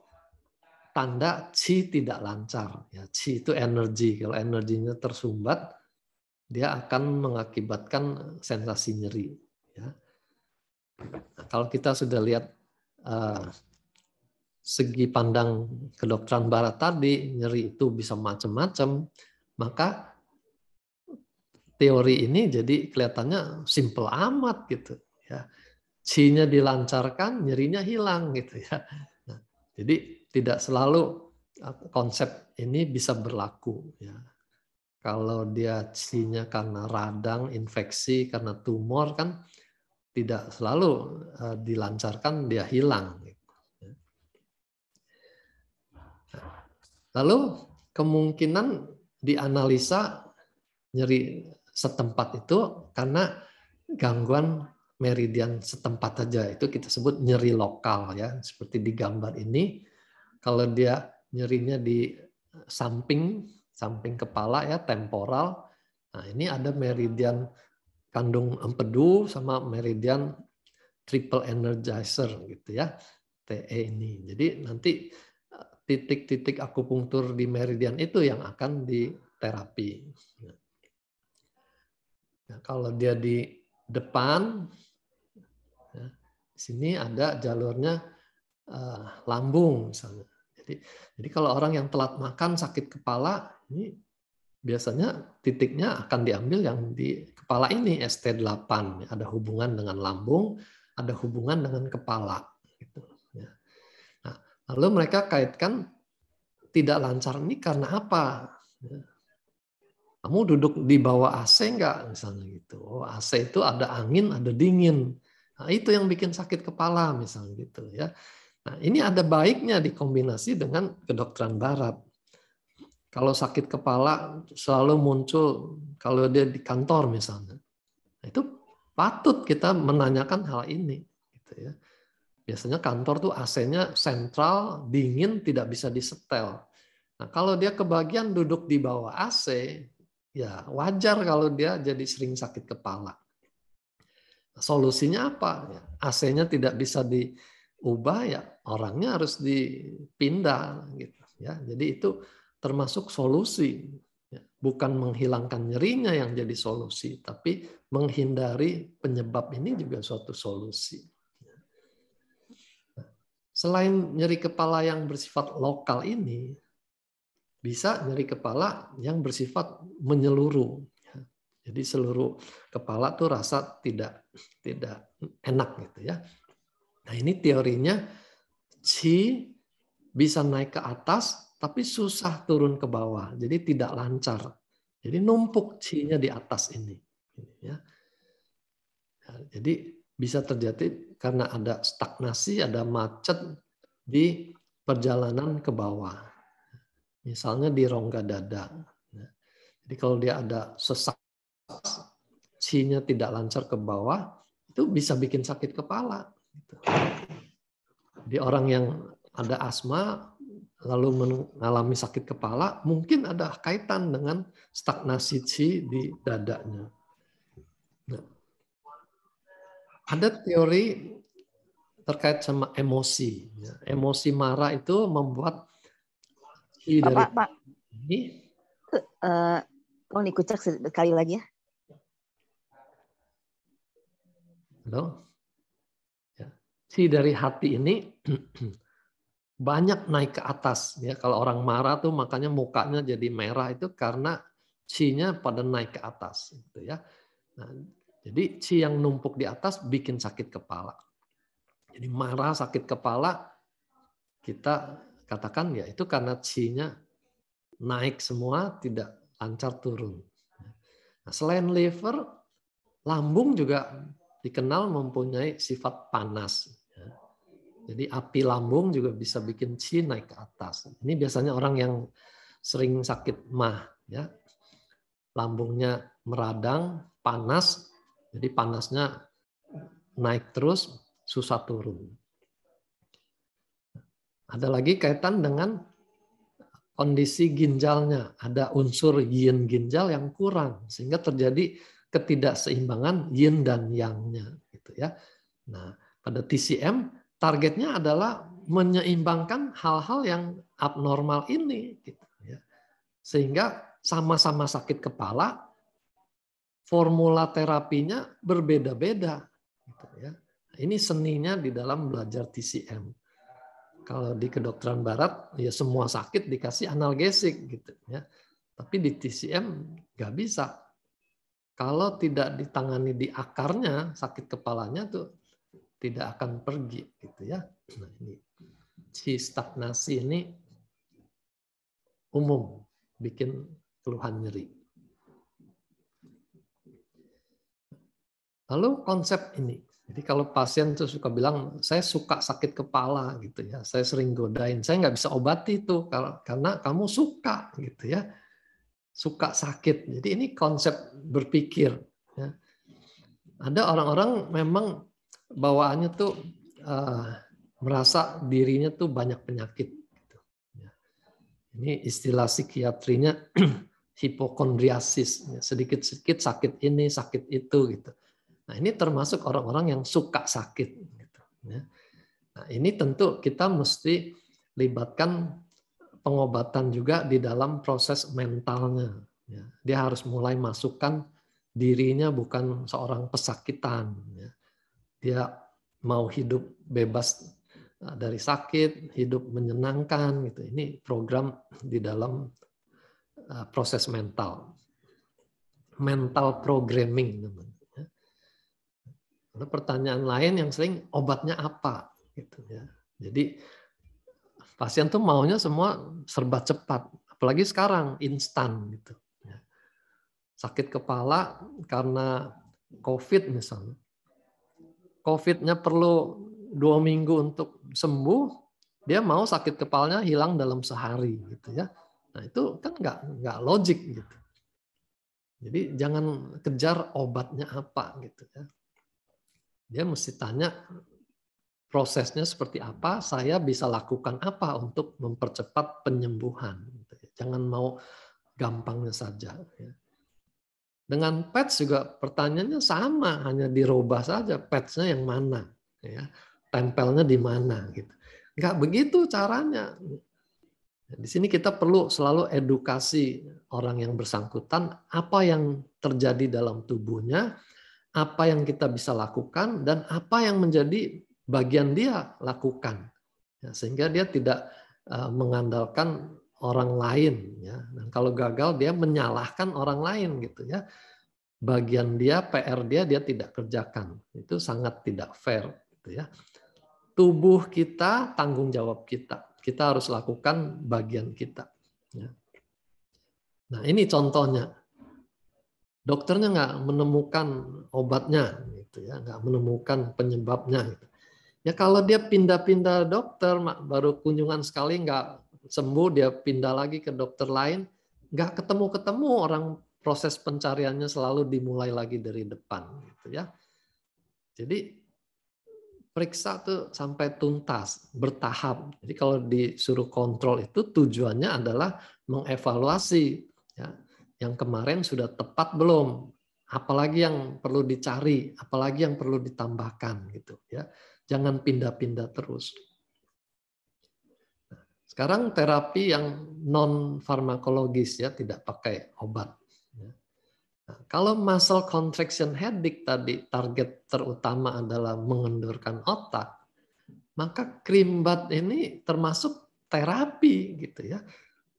tanda chi tidak lancar ya. Chi itu energi. Kalau energinya tersumbat dia akan mengakibatkan sensasi nyeri ya. Nah, kalau kita sudah lihat uh, segi pandang kedokteran barat tadi, nyeri itu bisa macam-macam, maka teori ini jadi kelihatannya simple amat gitu ya cinya dilancarkan nyerinya hilang gitu ya nah, jadi tidak selalu eh, konsep ini bisa berlaku ya kalau dia cinya karena radang infeksi karena tumor kan tidak selalu eh, dilancarkan dia hilang gitu, ya. nah, lalu kemungkinan dianalisa nyeri setempat itu karena gangguan meridian setempat saja itu kita sebut nyeri lokal ya seperti di gambar ini kalau dia nyerinya di samping samping kepala ya temporal nah ini ada meridian kandung empedu sama meridian triple energizer gitu ya TE ini jadi nanti eh, titik-titik akupunktur di meridian itu yang akan diterapi. Nah, Ya, kalau dia di depan, ya, di sini ada jalurnya uh, lambung misalnya. Jadi, jadi kalau orang yang telat makan sakit kepala, ini biasanya titiknya akan diambil yang di kepala ini ST8. Ada hubungan dengan lambung, ada hubungan dengan kepala. Gitu. Ya. Nah, lalu mereka kaitkan tidak lancar ini karena apa? Ya, kamu duduk di bawah AC nggak misalnya gitu oh AC itu ada angin ada dingin nah, itu yang bikin sakit kepala misalnya gitu ya nah ini ada baiknya dikombinasi dengan kedokteran barat kalau sakit kepala selalu muncul kalau dia di kantor misalnya nah, itu patut kita menanyakan hal ini gitu ya biasanya kantor tuh AC-nya sentral dingin tidak bisa disetel nah kalau dia kebagian duduk di bawah AC Ya, wajar kalau dia jadi sering sakit kepala. Solusinya apa? AC-nya ya, tidak bisa diubah ya, orangnya harus dipindah gitu ya. Jadi itu termasuk solusi. Ya, bukan menghilangkan nyerinya yang jadi solusi, tapi menghindari penyebab ini juga suatu solusi. Ya. Selain nyeri kepala yang bersifat lokal ini, bisa nyeri kepala yang bersifat menyeluruh. Ya. Jadi seluruh kepala tuh rasa tidak tidak enak gitu ya. Nah ini teorinya chi bisa naik ke atas tapi susah turun ke bawah. Jadi tidak lancar. Jadi numpuk chi nya di atas ini. Ya. ya. Jadi bisa terjadi karena ada stagnasi, ada macet di perjalanan ke bawah. Misalnya di rongga dada. Nah, jadi kalau dia ada sesak, sinya tidak lancar ke bawah, itu bisa bikin sakit kepala. Gitu. Di orang yang ada asma lalu mengalami sakit kepala, mungkin ada kaitan dengan stagnasi qi di dadanya. Nah, ada teori terkait sama emosi. Ya. Emosi marah itu membuat ini iya, dari Pak, Pak. Ini. Uh, tolong sekali lagi ya. Halo. Ya. Si dari hati ini banyak naik ke atas ya. Kalau orang marah tuh makanya mukanya jadi merah itu karena chi pada naik ke atas gitu ya. Nah, jadi chi yang numpuk di atas bikin sakit kepala. Jadi marah sakit kepala kita katakan ya itu karena chi-nya naik semua tidak lancar turun. Nah, selain liver, lambung juga dikenal mempunyai sifat panas. Ya. Jadi api lambung juga bisa bikin chi naik ke atas. Ini biasanya orang yang sering sakit mah, ya lambungnya meradang, panas, jadi panasnya naik terus, susah turun. Ada lagi kaitan dengan kondisi ginjalnya. Ada unsur yin ginjal yang kurang sehingga terjadi ketidakseimbangan yin dan yangnya gitu ya. Nah, pada TCM targetnya adalah menyeimbangkan hal-hal yang abnormal ini gitu ya. Sehingga sama-sama sakit kepala formula terapinya berbeda-beda gitu ya. nah, Ini seninya di dalam belajar TCM kalau di kedokteran barat ya semua sakit dikasih analgesik gitu ya. Tapi di TCM nggak bisa. Kalau tidak ditangani di akarnya sakit kepalanya tuh tidak akan pergi gitu ya. Nah ini si stagnasi ini umum bikin keluhan nyeri. Lalu konsep ini jadi kalau pasien tuh suka bilang, saya suka sakit kepala gitu ya, saya sering godain, saya nggak bisa obati itu karena kamu suka gitu ya, suka sakit. Jadi ini konsep berpikir. Ya. Ada orang-orang memang bawaannya tuh uh, merasa dirinya tuh banyak penyakit. Gitu. Ya. Ini istilah psikiatrinya hipokondriasis, ya. sedikit-sedikit sakit ini, sakit itu gitu Nah, ini termasuk orang-orang yang suka sakit. Gitu, ya. Nah, ini tentu kita mesti libatkan pengobatan juga di dalam proses mentalnya. Ya. Dia harus mulai masukkan dirinya bukan seorang pesakitan. Ya. Dia mau hidup bebas eh, dari sakit, hidup menyenangkan gitu. Ini program di dalam eh, proses mental. Mental programming, teman. Ada pertanyaan lain yang sering obatnya apa gitu ya. Jadi pasien tuh maunya semua serba cepat, apalagi sekarang instan gitu. Ya. Sakit kepala karena COVID misalnya. COVID-nya perlu dua minggu untuk sembuh, dia mau sakit kepalanya hilang dalam sehari gitu ya. Nah itu kan nggak nggak logik gitu. Jadi jangan kejar obatnya apa gitu ya. Dia mesti tanya prosesnya seperti apa, saya bisa lakukan apa untuk mempercepat penyembuhan. Gitu ya. Jangan mau gampangnya saja. Ya. Dengan patch juga pertanyaannya sama, hanya dirubah saja patchnya yang mana, ya, tempelnya di mana gitu. Nggak begitu caranya. Di sini kita perlu selalu edukasi orang yang bersangkutan apa yang terjadi dalam tubuhnya, apa yang kita bisa lakukan dan apa yang menjadi bagian dia lakukan ya, sehingga dia tidak uh, mengandalkan orang lain ya dan kalau gagal dia menyalahkan orang lain gitu ya bagian dia PR dia dia tidak kerjakan itu sangat tidak fair gitu ya tubuh kita tanggung jawab kita kita harus lakukan bagian kita ya. nah ini contohnya dokternya nggak menemukan obatnya gitu ya nggak menemukan penyebabnya gitu. ya kalau dia pindah-pindah dokter baru kunjungan sekali nggak sembuh dia pindah lagi ke dokter lain nggak ketemu-ketemu orang proses pencariannya selalu dimulai lagi dari depan gitu ya jadi periksa tuh sampai tuntas bertahap jadi kalau disuruh kontrol itu tujuannya adalah mengevaluasi yang kemarin sudah tepat belum? Apalagi yang perlu dicari, apalagi yang perlu ditambahkan gitu ya. Jangan pindah-pindah terus. Nah, sekarang terapi yang non farmakologis ya tidak pakai obat. Ya. Nah, kalau muscle contraction headache tadi target terutama adalah mengendurkan otak, maka krimbat ini termasuk terapi gitu ya.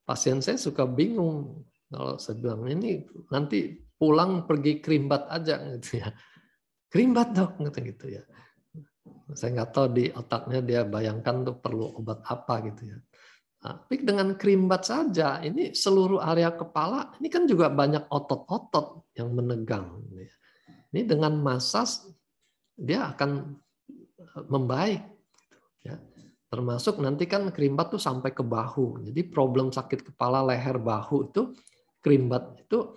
Pasien saya suka bingung kalau saya bilang ini nanti pulang pergi kerimbat aja gitu ya. Kerimbat dok gitu gitu ya. Saya nggak tahu di otaknya dia bayangkan tuh perlu obat apa gitu ya. Tapi dengan kerimbat saja, ini seluruh area kepala, ini kan juga banyak otot-otot yang menegang. Gitu ya. Ini dengan masas, dia akan eh, membaik. Gitu ya. Termasuk nanti kan kerimbat tuh sampai ke bahu. Jadi problem sakit kepala, leher, bahu itu krimbat itu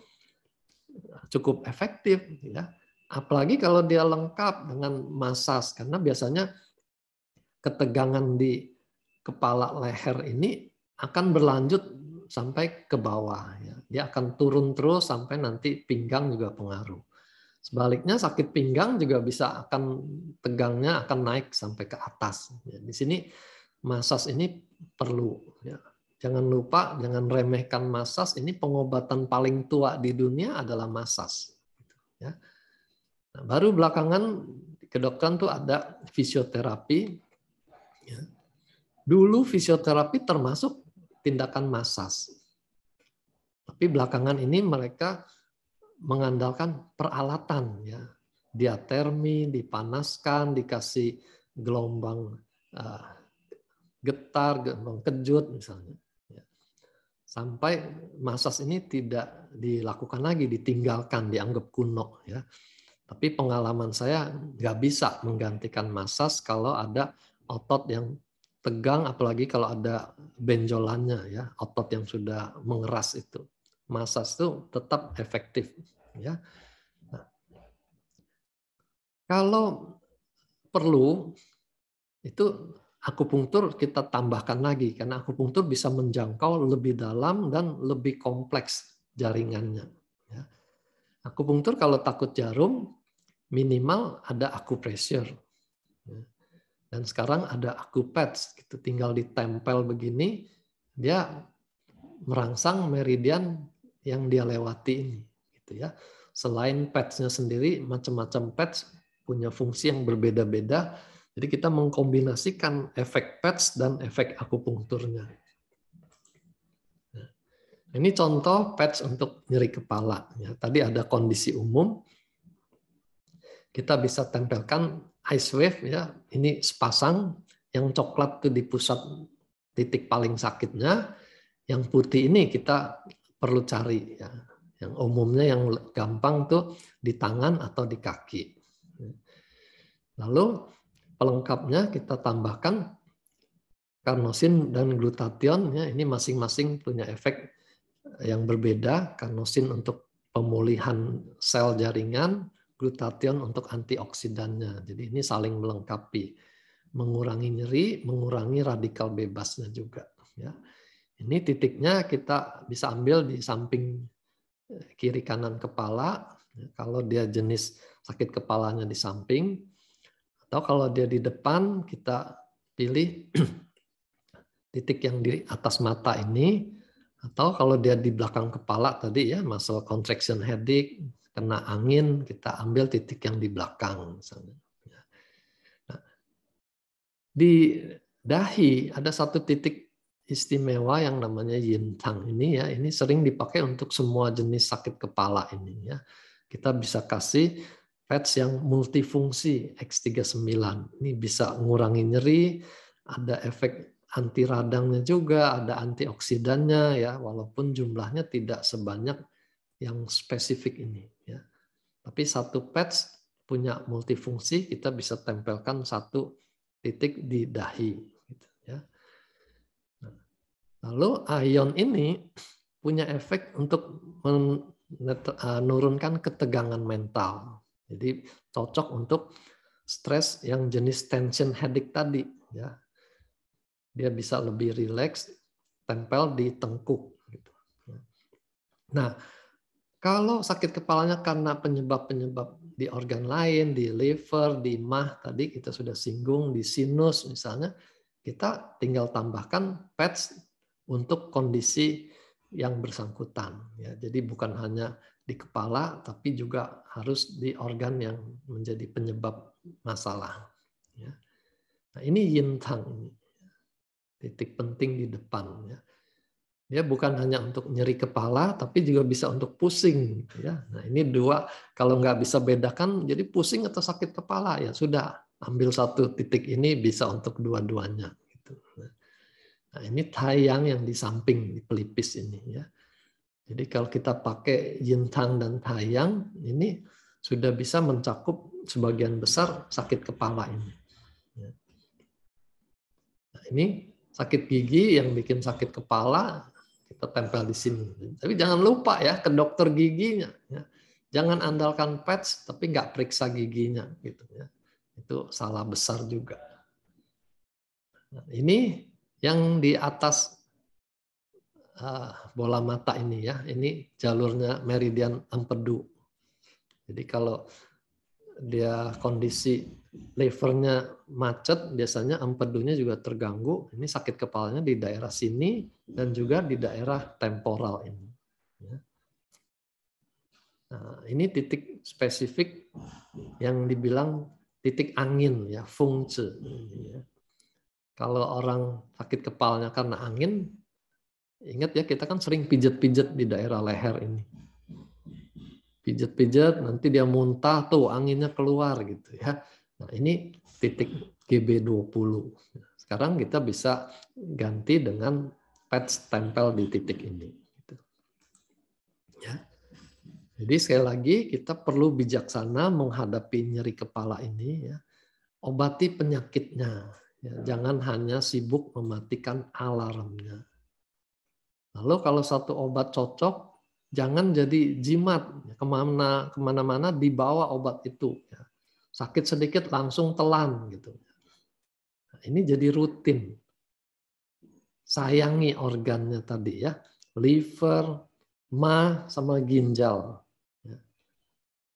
cukup efektif ya apalagi kalau dia lengkap dengan masas karena biasanya ketegangan di kepala leher ini akan berlanjut sampai ke bawah ya. dia akan turun terus sampai nanti pinggang juga pengaruh sebaliknya sakit pinggang juga bisa akan tegangnya akan naik sampai ke atas ya, di sini masas ini perlu ya Jangan lupa, jangan remehkan masas. Ini pengobatan paling tua di dunia adalah masas. Ya. Nah, baru belakangan kedokteran tuh ada fisioterapi. Ya. Dulu fisioterapi termasuk tindakan masas. Tapi belakangan ini mereka mengandalkan peralatan ya. Diatermi, dipanaskan, dikasih gelombang uh, getar, gelombang kejut misalnya sampai masas ini tidak dilakukan lagi, ditinggalkan, dianggap kuno. Ya. Tapi pengalaman saya nggak bisa menggantikan masas kalau ada otot yang tegang, apalagi kalau ada benjolannya, ya otot yang sudah mengeras itu. Masas itu tetap efektif. Ya. Nah, kalau perlu itu akupunktur kita tambahkan lagi karena akupunktur bisa menjangkau lebih dalam dan lebih kompleks jaringannya. Aku ya. Akupunktur kalau takut jarum minimal ada akupresur ya. dan sekarang ada akupads gitu tinggal ditempel begini dia merangsang meridian yang dia lewati ini gitu ya. Selain padsnya sendiri macam-macam pads punya fungsi yang berbeda-beda jadi kita mengkombinasikan efek patch dan efek akupunkturnya. Nah, ini contoh patch untuk nyeri kepala. Ya, tadi ada kondisi umum, kita bisa tempelkan ice wave ya. Ini sepasang, yang coklat itu di pusat titik paling sakitnya, yang putih ini kita perlu cari ya. Yang umumnya yang gampang tuh di tangan atau di kaki. Lalu pelengkapnya kita tambahkan karnosin dan glutathione ya ini masing-masing punya efek eh, yang berbeda karnosin untuk pemulihan sel jaringan glutathion untuk antioksidannya jadi ini saling melengkapi mengurangi nyeri mengurangi radikal bebasnya juga ya ini titiknya kita bisa ambil di samping eh, kiri kanan kepala kalau dia jenis sakit kepalanya di samping atau kalau dia di depan, kita pilih titik yang di atas mata ini. Atau kalau dia di belakang kepala tadi ya, muscle contraction headache, kena angin, kita ambil titik yang di belakang. Misalnya. Nah, di dahi ada satu titik istimewa yang namanya yintang ini ya ini sering dipakai untuk semua jenis sakit kepala ini ya kita bisa kasih patch yang multifungsi X39. Ini bisa mengurangi nyeri, ada efek anti radangnya juga, ada antioksidannya ya, walaupun jumlahnya tidak sebanyak yang spesifik ini ya. Tapi satu patch punya multifungsi, kita bisa tempelkan satu titik di dahi gitu ya. Nah, lalu ion ini punya efek untuk menurunkan eh, ketegangan mental jadi cocok untuk stres yang jenis tension headache tadi ya. Dia bisa lebih rileks tempel di tengkuk gitu. Nah, kalau sakit kepalanya karena penyebab-penyebab di organ lain, di liver, di mah tadi kita sudah singgung di sinus misalnya, kita tinggal tambahkan pads untuk kondisi yang bersangkutan ya. Jadi bukan hanya di kepala, tapi juga harus di organ yang menjadi penyebab masalah. Ya. Nah, ini yin tang ini. Titik penting di depan. Ya. Dia bukan hanya untuk nyeri kepala, tapi juga bisa untuk pusing. Ya. Nah, ini dua, kalau nggak bisa bedakan, jadi pusing atau sakit kepala, ya sudah. Ambil satu titik ini bisa untuk dua-duanya. Gitu. Nah, ini tayang yang di samping, di pelipis ini. Ya. Jadi kalau kita pakai yintang dan tayang ini sudah bisa mencakup sebagian besar sakit kepala ini. Ya. Nah, ini sakit gigi yang bikin sakit kepala kita tempel di sini. Tapi jangan lupa ya ke dokter giginya. Ya. Jangan andalkan patch tapi nggak periksa giginya gitu ya. Itu salah besar juga. Nah, ini yang di atas Ah, bola mata ini ya. Ini jalurnya meridian empedu. Jadi kalau dia kondisi livernya macet, biasanya empedunya juga terganggu. Ini sakit kepalanya di daerah sini dan juga di daerah temporal ini. Ya. Nah, ini titik spesifik yang dibilang titik angin ya, fungsi. Kalau orang sakit kepalanya karena angin, Ingat ya, kita kan sering pijat-pijat di daerah leher ini. Pijat-pijat, nanti dia muntah tuh, anginnya keluar gitu ya. Nah, ini titik GB20. Sekarang kita bisa ganti dengan patch tempel di titik ini. Gitu. Ya. Jadi sekali lagi kita perlu bijaksana menghadapi nyeri kepala ini ya. Obati penyakitnya. Ya, jangan hanya sibuk mematikan alarmnya. Lalu kalau satu obat cocok, jangan jadi jimat ya, kemana kemana mana dibawa obat itu ya. sakit sedikit langsung telan gitu nah, ini jadi rutin sayangi organnya tadi ya liver ma sama ginjal ya.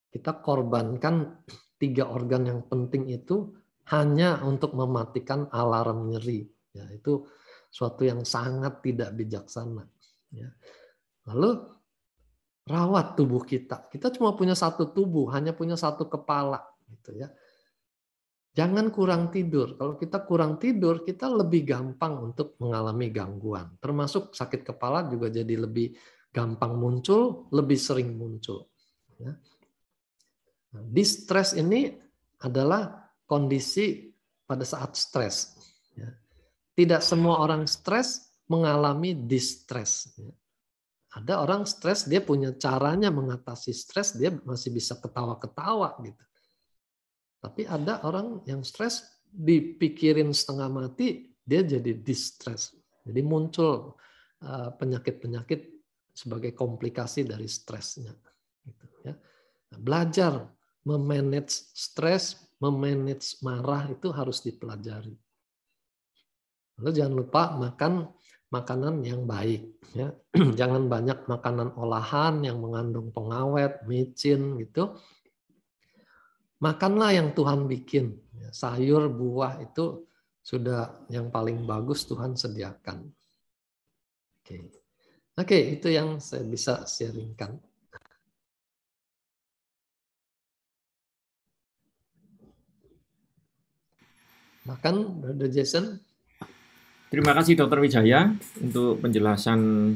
kita korbankan tiga organ yang penting itu hanya untuk mematikan alarm nyeri ya itu suatu yang sangat tidak bijaksana. Ya. Lalu rawat tubuh kita. Kita cuma punya satu tubuh, hanya punya satu kepala, gitu ya. Jangan kurang tidur. Kalau kita kurang tidur, kita lebih gampang untuk mengalami gangguan. Termasuk sakit kepala juga jadi lebih gampang muncul, lebih sering muncul. Ya. Nah, distress ini adalah kondisi pada saat stres. Tidak semua orang stres mengalami distress. Ada orang stres, dia punya caranya mengatasi stres, dia masih bisa ketawa-ketawa gitu. Tapi ada orang yang stres dipikirin setengah mati, dia jadi distress. Jadi muncul eh, penyakit-penyakit sebagai komplikasi dari stresnya. Gitu, ya. belajar memanage stres, memanage marah itu harus dipelajari. Lalu jangan lupa makan makanan yang baik. Ya. jangan banyak makanan olahan yang mengandung pengawet, micin gitu. Makanlah yang Tuhan bikin. Ya. Sayur, buah itu sudah yang paling bagus Tuhan sediakan. Oke, okay. okay, itu yang saya bisa sharingkan. Makan, Brother Jason. Terima kasih Dokter Wijaya untuk penjelasan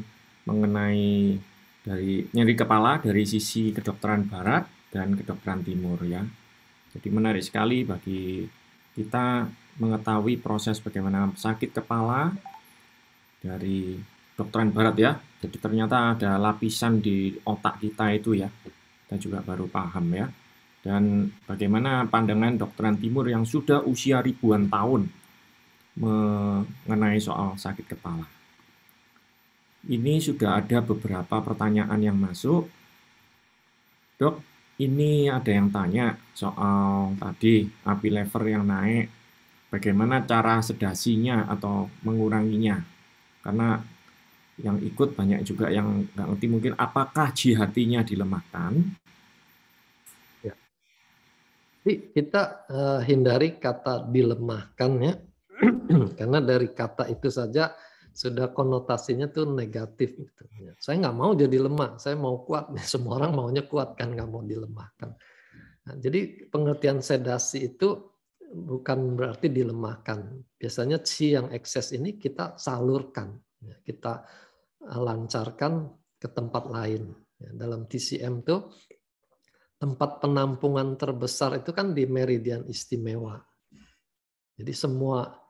mengenai dari nyeri kepala dari sisi kedokteran barat dan kedokteran timur ya. Jadi menarik sekali bagi kita mengetahui proses bagaimana sakit kepala dari kedokteran barat ya. Jadi ternyata ada lapisan di otak kita itu ya. Kita juga baru paham ya. Dan bagaimana pandangan dokteran timur yang sudah usia ribuan tahun mengenai soal sakit kepala. Ini sudah ada beberapa pertanyaan yang masuk. Dok, ini ada yang tanya soal tadi api lever yang naik. Bagaimana cara sedasinya atau menguranginya? Karena yang ikut banyak juga yang nggak ngerti mungkin apakah jihatinya dilemahkan? Ya. Jadi kita uh, hindari kata dilemahkan ya Karena dari kata itu saja sudah konotasinya tuh negatif gitu. Saya nggak mau jadi lemah, saya mau kuat. Semua orang maunya kuat kan, nggak mau dilemahkan. Nah, jadi pengertian sedasi itu bukan berarti dilemahkan. Biasanya si yang ekses ini kita salurkan, ya, kita lancarkan ke tempat lain. Ya, dalam TCM tuh tempat penampungan terbesar itu kan di meridian istimewa. Jadi semua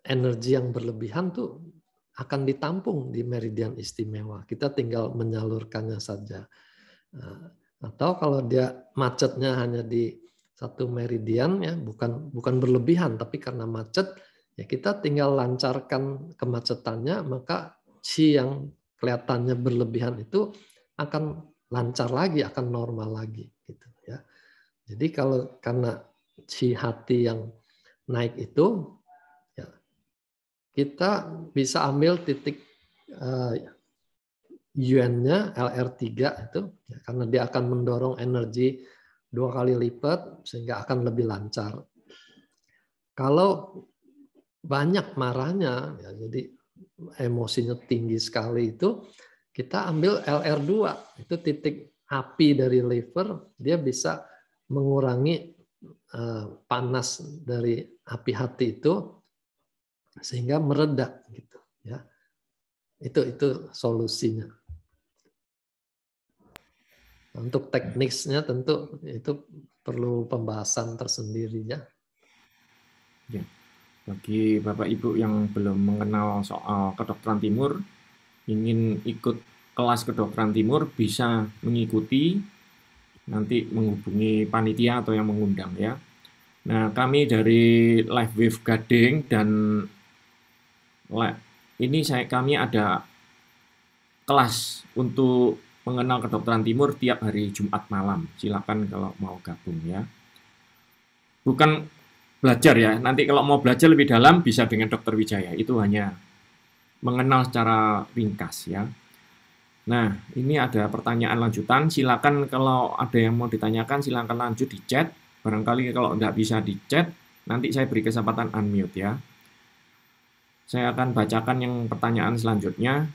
energi yang berlebihan tuh akan ditampung di meridian istimewa. Kita tinggal menyalurkannya saja. Eh, atau kalau dia macetnya hanya di satu meridian ya bukan bukan berlebihan tapi karena macet ya kita tinggal lancarkan kemacetannya maka si yang kelihatannya berlebihan itu akan lancar lagi akan normal lagi gitu ya. Jadi kalau karena si hati yang naik itu kita bisa ambil titik un eh, yuannya LR3 itu ya, karena dia akan mendorong energi dua kali lipat sehingga akan lebih lancar. Kalau banyak marahnya, ya, jadi emosinya tinggi sekali itu, kita ambil LR2 itu titik api dari liver, dia bisa mengurangi eh, panas dari api hati itu sehingga meredak gitu ya itu itu solusinya untuk teknisnya tentu itu perlu pembahasan tersendiri ya. ya. Bagi Bapak Ibu yang belum mengenal soal kedokteran timur, ingin ikut kelas kedokteran timur bisa mengikuti nanti menghubungi panitia atau yang mengundang ya. Nah, kami dari Life Wave Gading dan ini saya kami ada kelas untuk mengenal kedokteran timur tiap hari Jumat malam. Silakan kalau mau gabung ya. Bukan belajar ya. Nanti kalau mau belajar lebih dalam bisa dengan Dokter Wijaya. Itu hanya mengenal secara ringkas ya. Nah, ini ada pertanyaan lanjutan. Silakan kalau ada yang mau ditanyakan silakan lanjut di chat. Barangkali kalau nggak bisa di chat, nanti saya beri kesempatan unmute ya. Saya akan bacakan yang pertanyaan selanjutnya.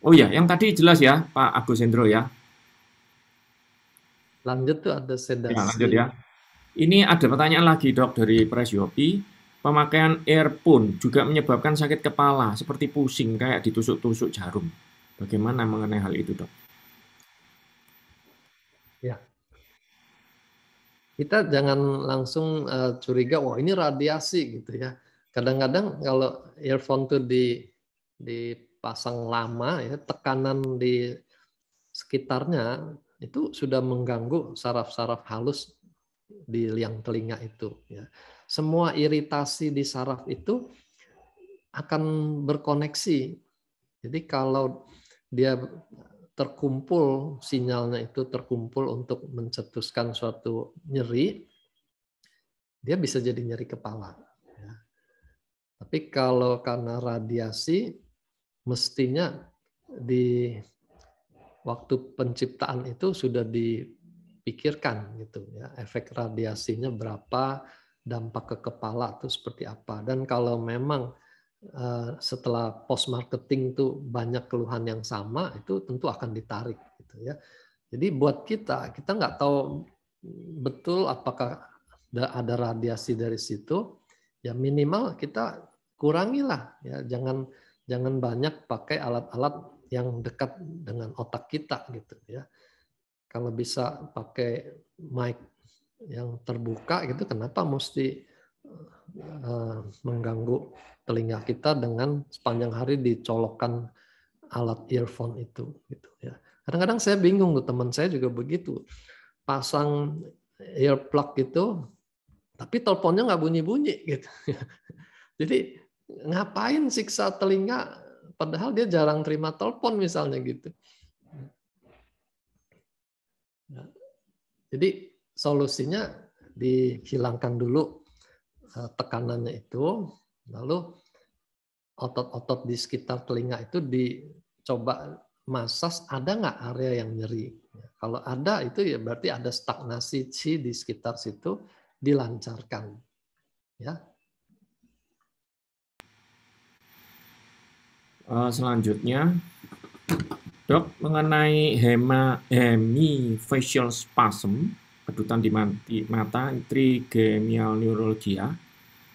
Oh iya, yang tadi jelas ya Pak Agus Hendro ya. Lanjut tuh ada sedasi. Ya, lanjut ya. Ini ada pertanyaan lagi dok dari Pres Yopi. Pemakaian earphone juga menyebabkan sakit kepala seperti pusing kayak ditusuk-tusuk jarum. Bagaimana mengenai hal itu dok? Ya, kita jangan langsung uh, curiga wah ini radiasi gitu ya kadang-kadang kalau earphone tuh di dipasang lama ya tekanan di sekitarnya itu sudah mengganggu saraf-saraf halus di liang telinga itu ya semua iritasi di saraf itu akan berkoneksi jadi kalau dia terkumpul sinyalnya itu terkumpul untuk mencetuskan suatu nyeri, dia bisa jadi nyeri kepala. Ya. Tapi kalau karena radiasi, mestinya di waktu penciptaan itu sudah dipikirkan gitu ya, efek radiasinya berapa, dampak ke kepala itu seperti apa. Dan kalau memang Eh, setelah post marketing tuh banyak keluhan yang sama itu tentu akan ditarik gitu ya. Jadi buat kita kita nggak tahu betul apakah ada radiasi dari situ ya minimal kita kurangilah ya jangan jangan banyak pakai alat-alat yang dekat dengan otak kita gitu ya. Kalau bisa pakai mic yang terbuka gitu kenapa mesti Eh, mengganggu telinga kita dengan sepanjang hari dicolokkan alat earphone itu gitu ya. Kadang-kadang saya bingung tuh teman saya juga begitu. Pasang earplug gitu tapi teleponnya nggak bunyi-bunyi gitu. Ya. Jadi ngapain siksa telinga padahal dia jarang terima telepon misalnya gitu. Ya. Jadi solusinya dihilangkan dulu Eh, tekanannya itu, lalu otot-otot di sekitar telinga itu dicoba masas ada nggak area yang nyeri. Ya, kalau ada itu ya berarti ada stagnasi chi di sekitar situ dilancarkan. Ya. Eh, selanjutnya, dok mengenai hema hemi facial spasm kedutan di mata trigemial neurologia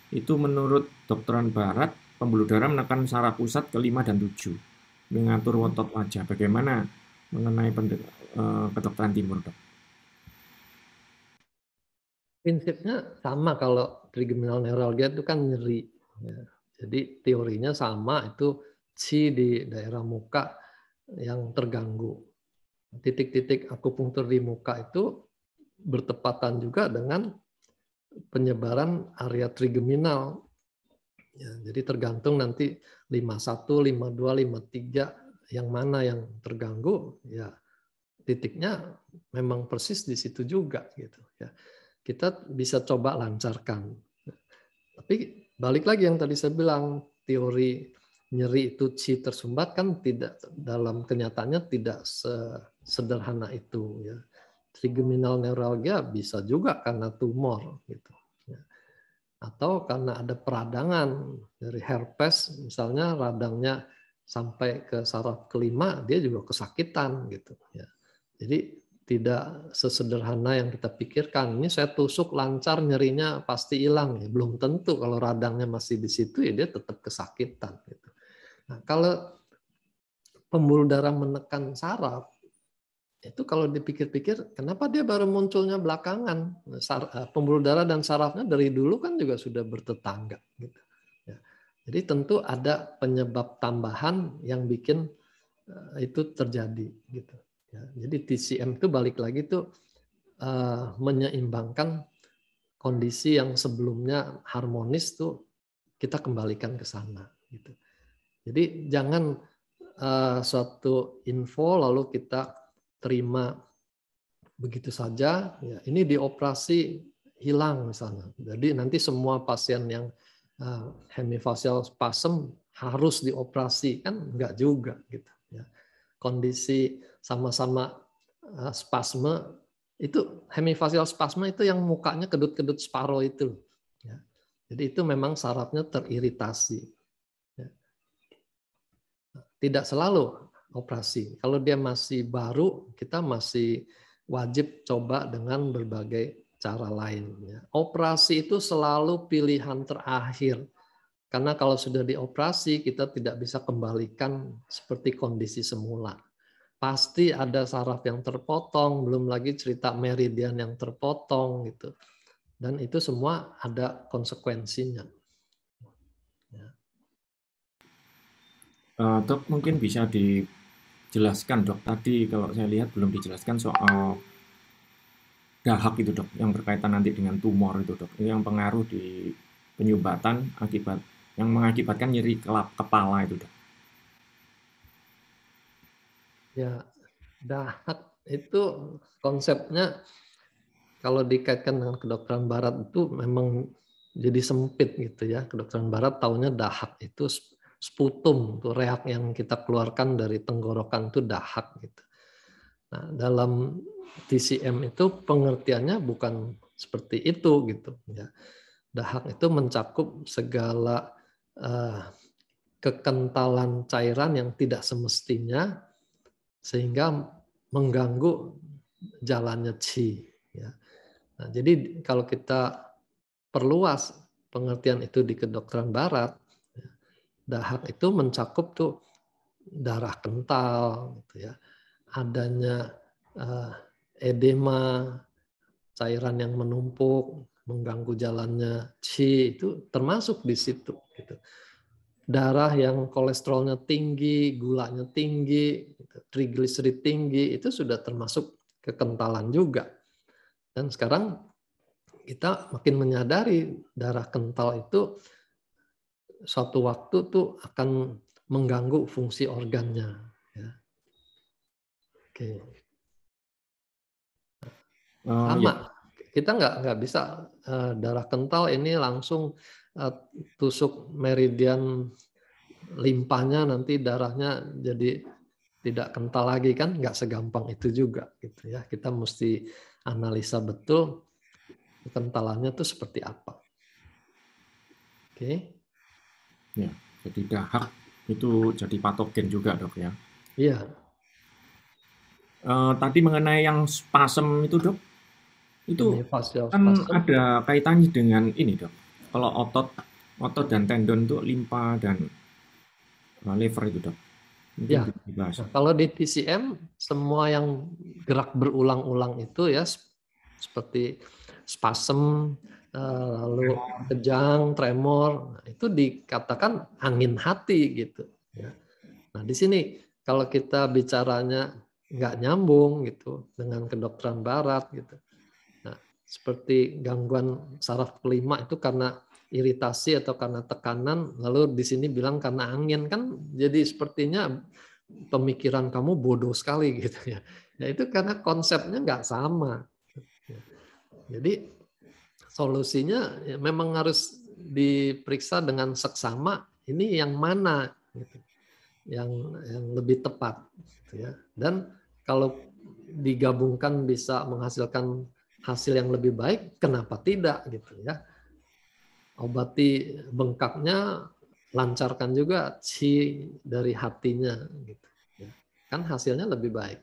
itu menurut dokteran barat pembuluh darah menekan saraf pusat kelima dan tujuh mengatur otot wajah bagaimana mengenai eh, kedokteran timur dok prinsipnya sama kalau trigeminal neuralgia itu kan nyeri ya. jadi teorinya sama itu si di daerah muka yang terganggu titik-titik akupunktur di muka itu bertepatan juga dengan penyebaran area trigeminal. Ya, jadi tergantung nanti 51, 52, 53 yang mana yang terganggu, ya titiknya memang persis di situ juga gitu ya. Kita bisa coba lancarkan. Tapi balik lagi yang tadi saya bilang teori nyeri itu chi tersumbat kan tidak dalam kenyataannya tidak sederhana itu ya trigeminal neuralgia bisa juga karena tumor gitu ya. atau karena ada peradangan dari herpes misalnya radangnya sampai ke saraf kelima dia juga kesakitan gitu ya jadi tidak sesederhana yang kita pikirkan ini saya tusuk lancar nyerinya pasti hilang ya belum tentu kalau radangnya masih di situ ya dia tetap kesakitan gitu nah kalau pembuluh darah menekan saraf itu kalau dipikir-pikir kenapa dia baru munculnya belakangan eh, pembuluh darah dan sarafnya dari dulu kan juga sudah bertetangga gitu ya. jadi tentu ada penyebab tambahan yang bikin eh, itu terjadi gitu ya. jadi TCM itu balik lagi tuh uh, menyeimbangkan kondisi yang sebelumnya harmonis tuh kita kembalikan ke sana gitu jadi jangan uh, suatu info lalu kita terima begitu saja. Ya, ini dioperasi hilang misalnya. Jadi nanti semua pasien yang uh, eh, hemifasial spasm harus dioperasi kan enggak juga gitu ya. Kondisi sama-sama uh, spasme itu hemifasial spasme itu yang mukanya kedut-kedut separuh itu. Ya. Jadi itu memang syaratnya teriritasi. Ya. Tidak selalu operasi. Kalau dia masih baru, kita masih wajib coba dengan berbagai cara lain. Ya. Operasi itu selalu pilihan terakhir. Karena kalau sudah dioperasi, kita tidak bisa kembalikan seperti kondisi semula. Pasti ada saraf yang terpotong, belum lagi cerita meridian yang terpotong gitu. Dan itu semua ada konsekuensinya. Uh, ya. eh, dok mungkin bisa di jelaskan dok tadi kalau saya lihat belum dijelaskan soal dahak itu dok yang berkaitan nanti dengan tumor itu dok yang pengaruh di penyumbatan akibat yang mengakibatkan nyeri kelap kepala itu dok ya dahak itu konsepnya kalau dikaitkan dengan kedokteran barat itu memang jadi sempit gitu ya kedokteran barat tahunya dahak itu sputum itu rehat yang kita keluarkan dari tenggorokan itu dahak gitu. Nah, dalam TCM itu pengertiannya bukan seperti itu gitu ya. Dahak itu mencakup segala eh, kekentalan cairan yang tidak semestinya sehingga mengganggu jalannya qi ya. Nah, jadi kalau kita perluas pengertian itu di kedokteran barat Dahak itu mencakup tuh darah kental, gitu ya, adanya uh, edema, cairan yang menumpuk, mengganggu jalannya chi itu termasuk di situ. Gitu. Darah yang kolesterolnya tinggi, gulanya tinggi, gitu. trigliserid tinggi itu sudah termasuk kekentalan juga. Dan sekarang kita makin menyadari darah kental itu suatu waktu tuh akan mengganggu fungsi organnya. Ya. Oke. Okay. Oh, Sama. Uh, ya. Kita nggak nggak bisa uh, darah kental ini langsung uh, tusuk meridian limpahnya nanti darahnya jadi tidak kental lagi kan nggak segampang itu juga gitu ya. Kita mesti analisa betul kentalannya tuh seperti apa. Oke. Okay. Ya, jadi dahak itu jadi patogen juga dok ya. Iya. Uh, tadi mengenai yang spasem itu dok, itu ya, kan ada kaitannya dengan ini dok. Kalau otot, otot dan tendon itu limpa dan eh, liver itu dok. ya. Nah, kalau di TCM semua yang gerak berulang-ulang itu ya seperti spasem, Eh, lalu ya. kejang, tremor, nah, itu dikatakan angin hati gitu. Ya. Nah di sini kalau kita bicaranya nggak nyambung gitu dengan kedokteran Barat gitu, nah seperti gangguan saraf kelima itu karena iritasi atau karena tekanan, lalu di sini bilang karena angin kan jadi sepertinya pemikiran kamu bodoh sekali gitu ya. Ya itu karena konsepnya nggak sama. Jadi solusinya ya memang harus diperiksa dengan seksama ini yang mana gitu. yang yang lebih tepat gitu ya dan kalau digabungkan bisa menghasilkan hasil yang lebih baik kenapa tidak gitu ya obati bengkaknya lancarkan juga si dari hatinya gitu ya. kan hasilnya lebih baik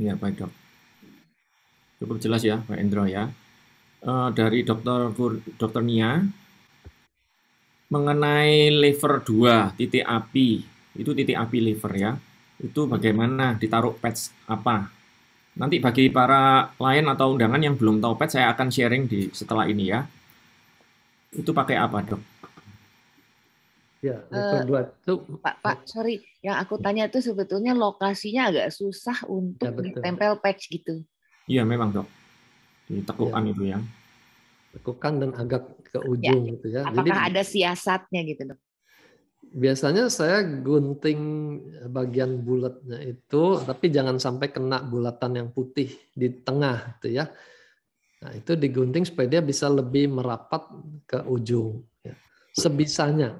ya baik dok cukup jelas ya Pak Endro ya. Uh, dari Dokter dokter Nia mengenai liver 2 titik api itu titik api liver ya itu bagaimana ditaruh patch apa nanti bagi para klien atau undangan yang belum tahu patch saya akan sharing di setelah ini ya itu pakai apa dok ya uh, dua itu pak pak sorry yang aku tanya itu sebetulnya lokasinya agak susah untuk ya, ditempel patch gitu Iya memang dok. tekukan ya. itu ya. Tekukan dan agak ke iya. ujung ya. gitu ya. Apakah Jadi, ada siasatnya gitu dok? Biasanya saya gunting bagian bulatnya itu, tapi jangan sampai kena bulatan yang putih di tengah gitu ya. Nah, itu digunting supaya dia bisa lebih merapat ke ujung ya. sebisanya.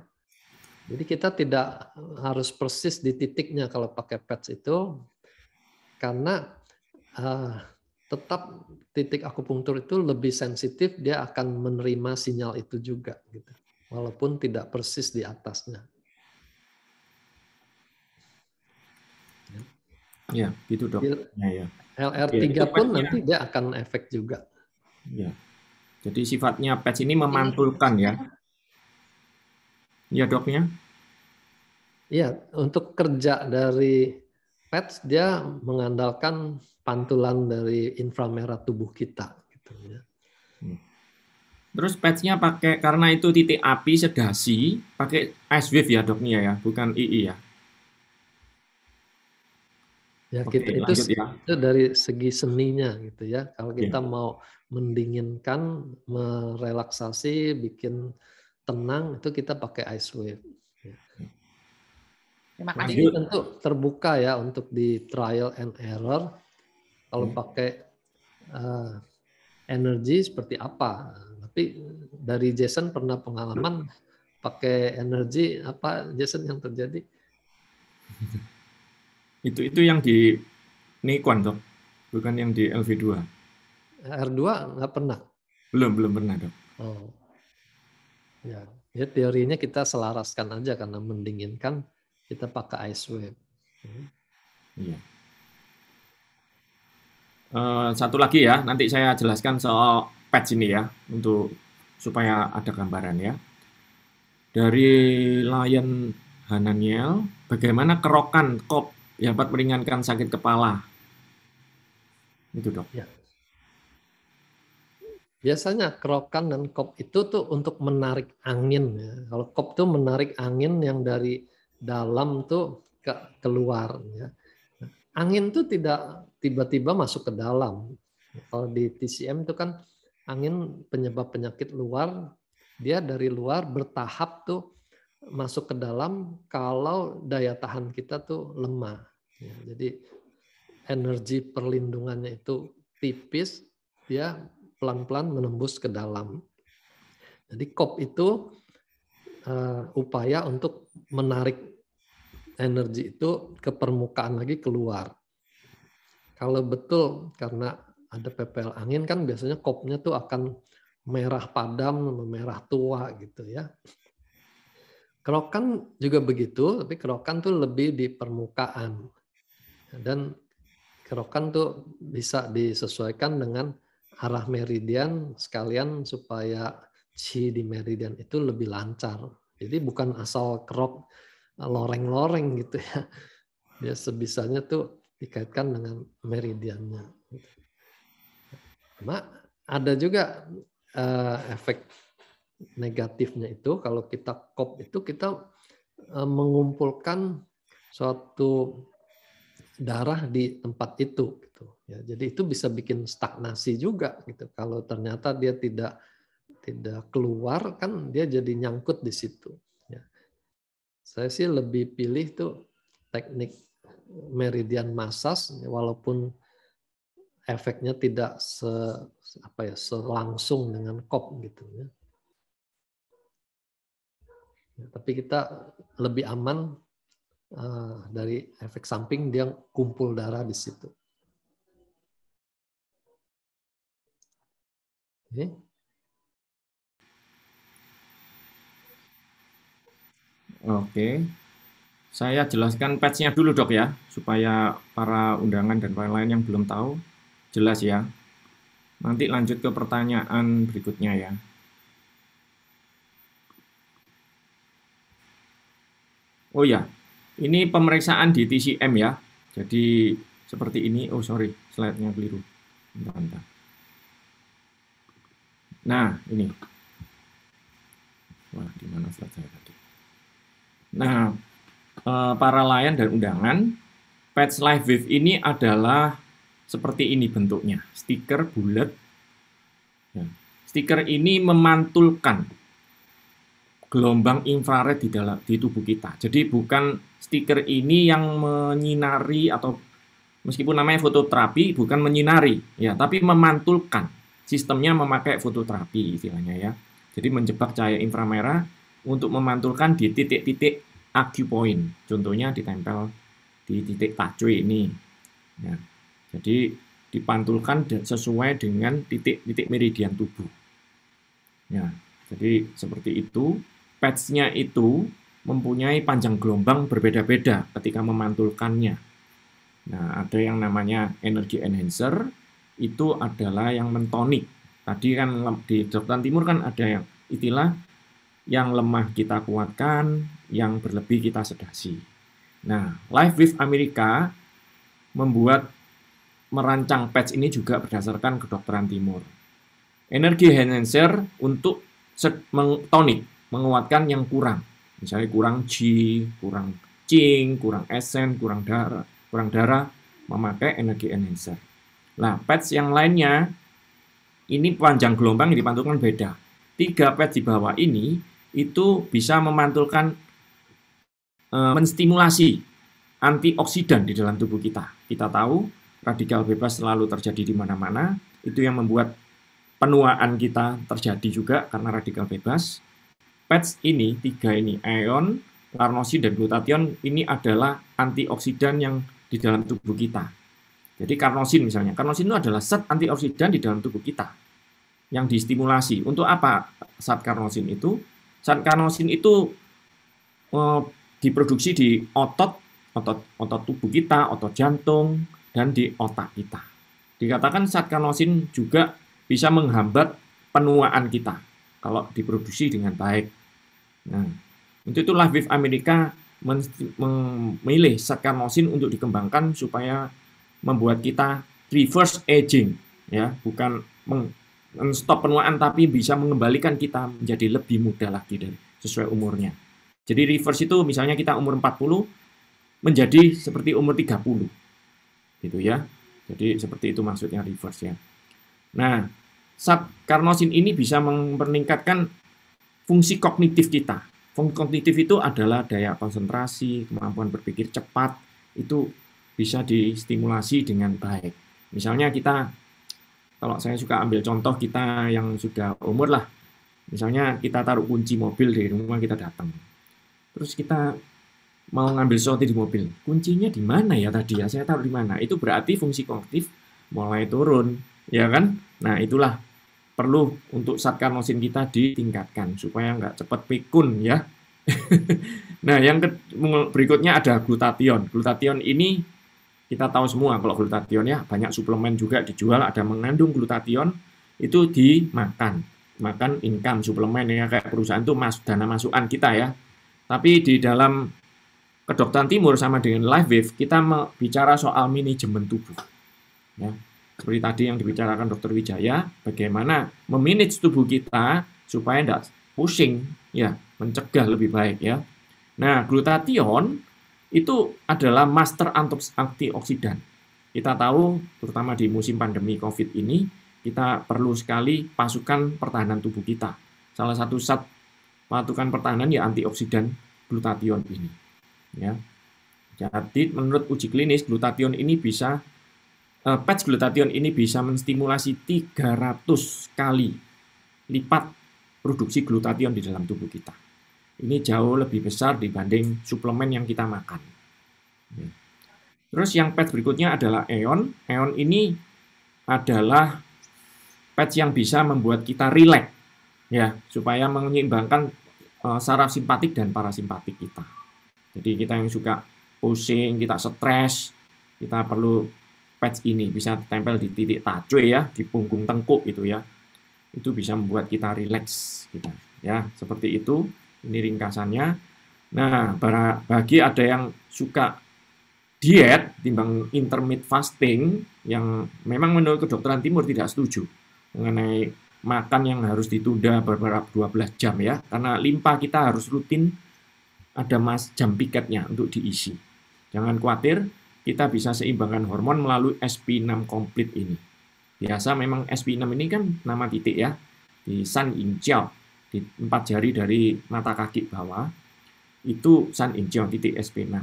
Jadi kita tidak harus persis di titiknya kalau pakai patch itu karena uh, tetap titik akupunktur itu lebih sensitif dia akan menerima sinyal itu juga gitu walaupun tidak persis di atasnya ya, ya gitu dok iya. ya, ya. LR3 ya, pun sifatnya, nanti dia akan efek juga ya jadi sifatnya patch ini memantulkan ya ya doknya ya untuk kerja dari PET dia mengandalkan pantulan dari inframerah tubuh kita gitu ya. Hmm. Terus patchnya pakai karena itu titik api sedasi pakai ice wave ya doknya ya bukan II ya. Ya Oke, kita gitu. itu, ya. itu dari segi seninya gitu ya. Kalau iya. kita mau mendinginkan, merelaksasi, bikin tenang itu kita pakai ice wave. Terima nah, kasih. Jadi Tentu terbuka ya untuk di trial and error. Kalau hmm. pakai uh, energi seperti apa? Tapi dari Jason pernah pengalaman pakai energi apa Jason yang terjadi? Itu itu yang di Nikon dok, bukan yang di LV2. R2 nggak pernah. Belum belum pernah dong. Oh. Ya, ya teorinya kita selaraskan aja karena mendinginkan kita pakai IceWeb. Hmm. Iya. Uh, satu lagi ya, nanti saya jelaskan soal patch ini ya, untuk supaya ada gambaran ya. Dari Lion Hananiel, bagaimana kerokan kop dapat meringankan sakit kepala? Itu dok. Ya. Biasanya kerokan dan kop itu tuh untuk menarik angin. Ya. Kalau kop itu menarik angin yang dari dalam tuh ke, keluar. Angin tuh tidak tiba-tiba masuk ke dalam. Kalau di TCM itu kan angin penyebab penyakit luar, dia dari luar bertahap tuh masuk ke dalam kalau daya tahan kita tuh lemah. Ya, jadi energi perlindungannya itu tipis, dia pelan-pelan menembus ke dalam. Jadi kop itu eh, upaya untuk menarik energi itu ke permukaan lagi keluar. Kalau betul karena ada PPL angin kan biasanya kopnya tuh akan merah padam merah tua gitu ya. Kerokan juga begitu, tapi kerokan tuh lebih di permukaan. Dan kerokan tuh bisa disesuaikan dengan arah meridian sekalian supaya chi di meridian itu lebih lancar. Jadi bukan asal kerok loreng-loreng gitu ya. Ya sebisanya tuh dikaitkan dengan meridiannya. Gitu. Mak, ada juga eh, efek negatifnya itu kalau kita kop itu kita eh, mengumpulkan suatu darah di tempat itu gitu ya jadi itu bisa bikin stagnasi juga gitu kalau ternyata dia tidak tidak keluar kan dia jadi nyangkut di situ saya sih lebih pilih tuh teknik meridian massage walaupun efeknya tidak se apa ya selangsung dengan kop gitu ya. ya tapi kita lebih aman uh, dari efek samping dia kumpul darah di situ. Oke. Okay. Oke. Saya jelaskan patch-nya dulu dok ya, supaya para undangan dan lain lain yang belum tahu jelas ya. Nanti lanjut ke pertanyaan berikutnya ya. Oh ya, ini pemeriksaan di TCM ya. Jadi seperti ini. Oh sorry, slide-nya keliru. Bentar, bentar. Nah, ini. Wah, di mana slide saya? Nah, eh, para layan dan undangan, patch live With ini adalah seperti ini bentuknya, stiker bulat. Ya. Stiker ini memantulkan gelombang infrared di dalam di tubuh kita. Jadi bukan stiker ini yang menyinari atau meskipun namanya fototerapi bukan menyinari ya, tapi memantulkan. Sistemnya memakai fototerapi istilahnya ya. Jadi menjebak cahaya inframerah untuk memantulkan di titik-titik acupoint. Contohnya ditempel di titik pacu ini. Ya. Jadi dipantulkan sesuai dengan titik-titik meridian tubuh. Ya, jadi seperti itu. Patch-nya itu mempunyai panjang gelombang berbeda-beda ketika memantulkannya. Nah, ada yang namanya energy enhancer, itu adalah yang mentonik. Tadi kan di Jogja Timur kan ada yang istilah yang lemah kita kuatkan, yang berlebih kita sedasi. Nah, Life with America membuat merancang patch ini juga berdasarkan kedokteran timur. Energi enhancer untuk tonik, menguatkan yang kurang. Misalnya kurang G, kurang cing, kurang esen, kurang darah, kurang darah memakai energi enhancer. Nah, patch yang lainnya ini panjang gelombang yang dipantulkan beda. Tiga patch di bawah ini itu bisa memantulkan e, menstimulasi antioksidan di dalam tubuh kita. Kita tahu radikal bebas selalu terjadi di mana-mana, itu yang membuat penuaan kita terjadi juga karena radikal bebas. PETS ini, tiga ini, ion, larnosin, dan glutathione ini adalah antioksidan yang di dalam tubuh kita. Jadi karnosin misalnya, karnosin itu adalah set antioksidan di dalam tubuh kita yang distimulasi. Untuk apa saat karnosin itu? Iya. kanosin itu eh, diproduksi di otot, otot otot tubuh kita, otot jantung dan di otak kita. Dikatakan kanosin juga bisa menghambat penuaan kita kalau diproduksi dengan baik. Nah, untuk itulah LifeWave Amerika memilih kanosin untuk dikembangkan supaya membuat kita reverse aging ya, bukan meng stop penuaan tapi bisa mengembalikan kita menjadi lebih muda lagi dan sesuai umurnya. Jadi reverse itu misalnya kita umur 40 menjadi seperti umur 30. Gitu ya. Jadi seperti itu maksudnya reverse ya. Nah, subkarnosin ini bisa meningkatkan fungsi kognitif kita. Fungsi kognitif itu adalah daya konsentrasi, kemampuan berpikir cepat, itu bisa distimulasi dengan baik. Misalnya kita kalau saya suka ambil contoh kita yang sudah umur lah misalnya kita taruh kunci mobil di rumah kita datang terus kita mau ngambil sesuatu di mobil kuncinya di mana ya tadi ya saya taruh di mana itu berarti fungsi kognitif mulai turun ya kan nah itulah perlu untuk satkarnosin kita ditingkatkan supaya nggak cepat pikun ya nah yang berikutnya ada glutation glutation ini kita tahu semua kalau glutathione ya banyak suplemen juga dijual ada mengandung glutathione itu dimakan makan income suplemen ya kayak perusahaan itu mas dana masukan kita ya tapi di dalam kedokteran timur sama dengan live wave kita bicara soal manajemen tubuh ya seperti tadi yang dibicarakan dokter Wijaya bagaimana memanage tubuh kita supaya tidak pusing ya mencegah lebih baik ya nah glutathione itu adalah master antioksidan. Kita tahu, terutama di musim pandemi COVID ini, kita perlu sekali pasukan pertahanan tubuh kita. Salah satu sat pasukan pertahanan ya antioksidan glutation ini. Ya. Jadi menurut uji klinis glutation ini bisa eh, patch glutation ini bisa menstimulasi 300 kali lipat produksi glutation di dalam tubuh kita ini jauh lebih besar dibanding suplemen yang kita makan. Terus yang patch berikutnya adalah EON. EON ini adalah patch yang bisa membuat kita rileks ya, supaya menyeimbangkan eh, saraf simpatik dan parasimpatik kita. Jadi kita yang suka pusing, kita stres, kita perlu patch ini bisa tempel di titik tajue ya, di punggung tengkuk itu ya. Itu bisa membuat kita rileks kita ya, seperti itu. Ini ringkasannya. Nah, bagi ada yang suka diet timbang intermittent fasting yang memang menurut kedokteran timur tidak setuju mengenai makan yang harus ditunda beberapa 12 jam ya karena limpa kita harus rutin ada mas jam piketnya untuk diisi. Jangan khawatir, kita bisa seimbangkan hormon melalui SP6 komplit ini. Biasa memang SP6 ini kan nama titik ya di San Ying di empat jari dari mata kaki bawah itu San Injeon titik SP6.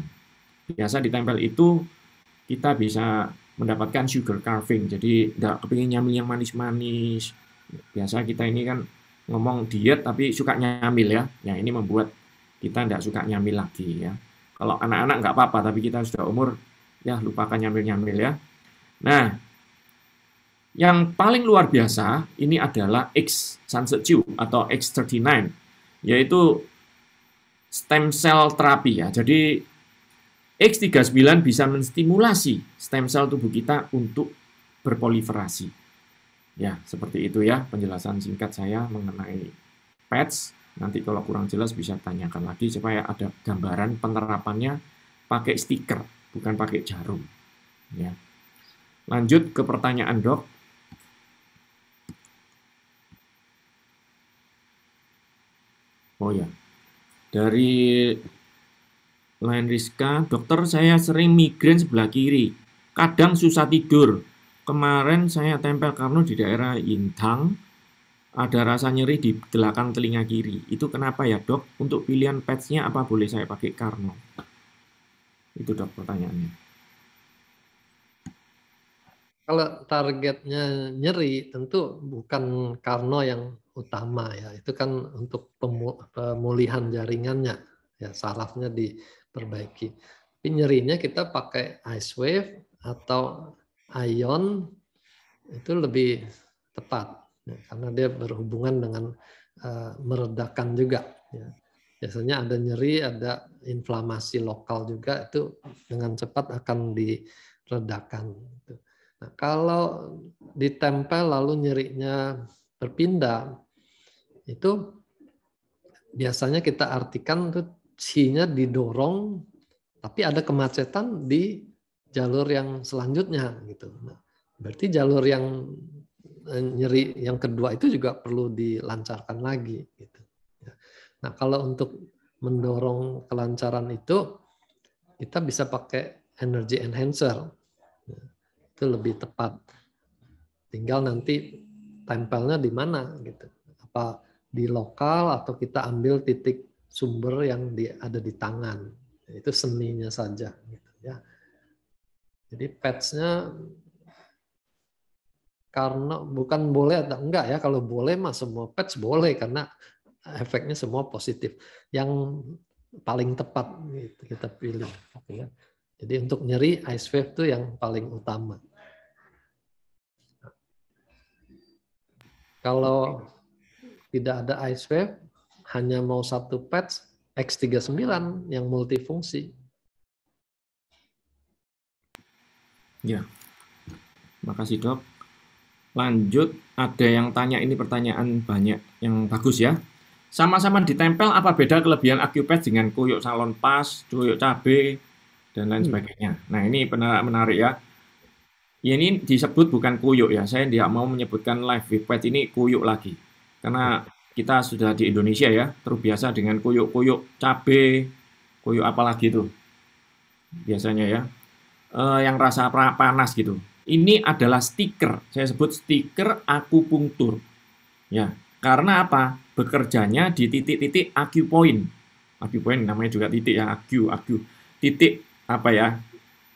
Biasa ditempel itu kita bisa mendapatkan sugar carving. Jadi nggak kepingin nyamil yang manis-manis. Biasa kita ini kan ngomong diet tapi suka nyamil ya. Yang ini membuat kita nggak suka nyamil lagi ya. Kalau anak-anak nggak apa-apa, tapi kita sudah umur, ya lupakan nyamil-nyamil ya. Nah, yang paling luar biasa ini adalah X Sunset Sanseju atau X39, yaitu stem cell terapi ya. Jadi X39 bisa menstimulasi stem cell tubuh kita untuk berproliferasi. Ya, seperti itu ya penjelasan singkat saya mengenai PETS. Nanti kalau kurang jelas bisa tanyakan lagi supaya ada gambaran penerapannya pakai stiker, bukan pakai jarum. Ya. Lanjut ke pertanyaan dok, Oh ya, dari lain Rizka, dokter saya sering migrain sebelah kiri, kadang susah tidur. Kemarin saya tempel Karno di daerah Intang, ada rasa nyeri di belakang telinga kiri. Itu kenapa ya dok? Untuk pilihan patchnya apa boleh saya pakai Karno? Itu dok pertanyaannya kalau targetnya nyeri tentu bukan Karno yang utama ya itu kan untuk pemulihan jaringannya ya sarafnya diperbaiki tapi nyerinya kita pakai ice wave atau ion itu lebih tepat ya, karena dia berhubungan dengan uh, meredakan juga ya. biasanya ada nyeri ada inflamasi lokal juga itu dengan cepat akan diredakan gitu. Nah, kalau ditempel lalu nyerinya berpindah, itu biasanya kita artikan itu sinya didorong, tapi ada kemacetan di jalur yang selanjutnya gitu. Nah, berarti jalur yang eh, nyeri yang kedua itu juga perlu dilancarkan lagi gitu. Ya. Nah kalau untuk mendorong kelancaran itu kita bisa pakai energy enhancer itu lebih tepat tinggal nanti tempelnya di mana gitu apa di lokal atau kita ambil titik sumber yang di, ada di tangan ya, itu seninya saja gitu ya jadi patch-nya karena bukan boleh atau enggak ya kalau boleh mah semua patch boleh karena efeknya semua positif yang paling tepat gitu, kita pilih gitu ya. jadi untuk nyeri ice wave itu yang paling utama Kalau tidak ada ice wave, hanya mau satu patch X39 yang multifungsi. Ya, makasih dok. Lanjut, ada yang tanya ini pertanyaan banyak yang bagus ya. Sama-sama ditempel, apa beda kelebihan AccuPad dengan kuyuk salon pas, kuyuk cabe, dan lain hmm. sebagainya. Nah ini menarik ya. Ya ini disebut bukan kuyuk ya. Saya tidak mau menyebutkan live webpad ini kuyuk lagi. Karena kita sudah di Indonesia ya, terbiasa dengan kuyuk-kuyuk cabe, kuyuk apalagi itu. Biasanya ya. E, yang rasa panas gitu. Ini adalah stiker. Saya sebut stiker akupunktur. Ya, karena apa? Bekerjanya di titik-titik aku Acupoint namanya juga titik ya, aku, aku. Titik apa ya?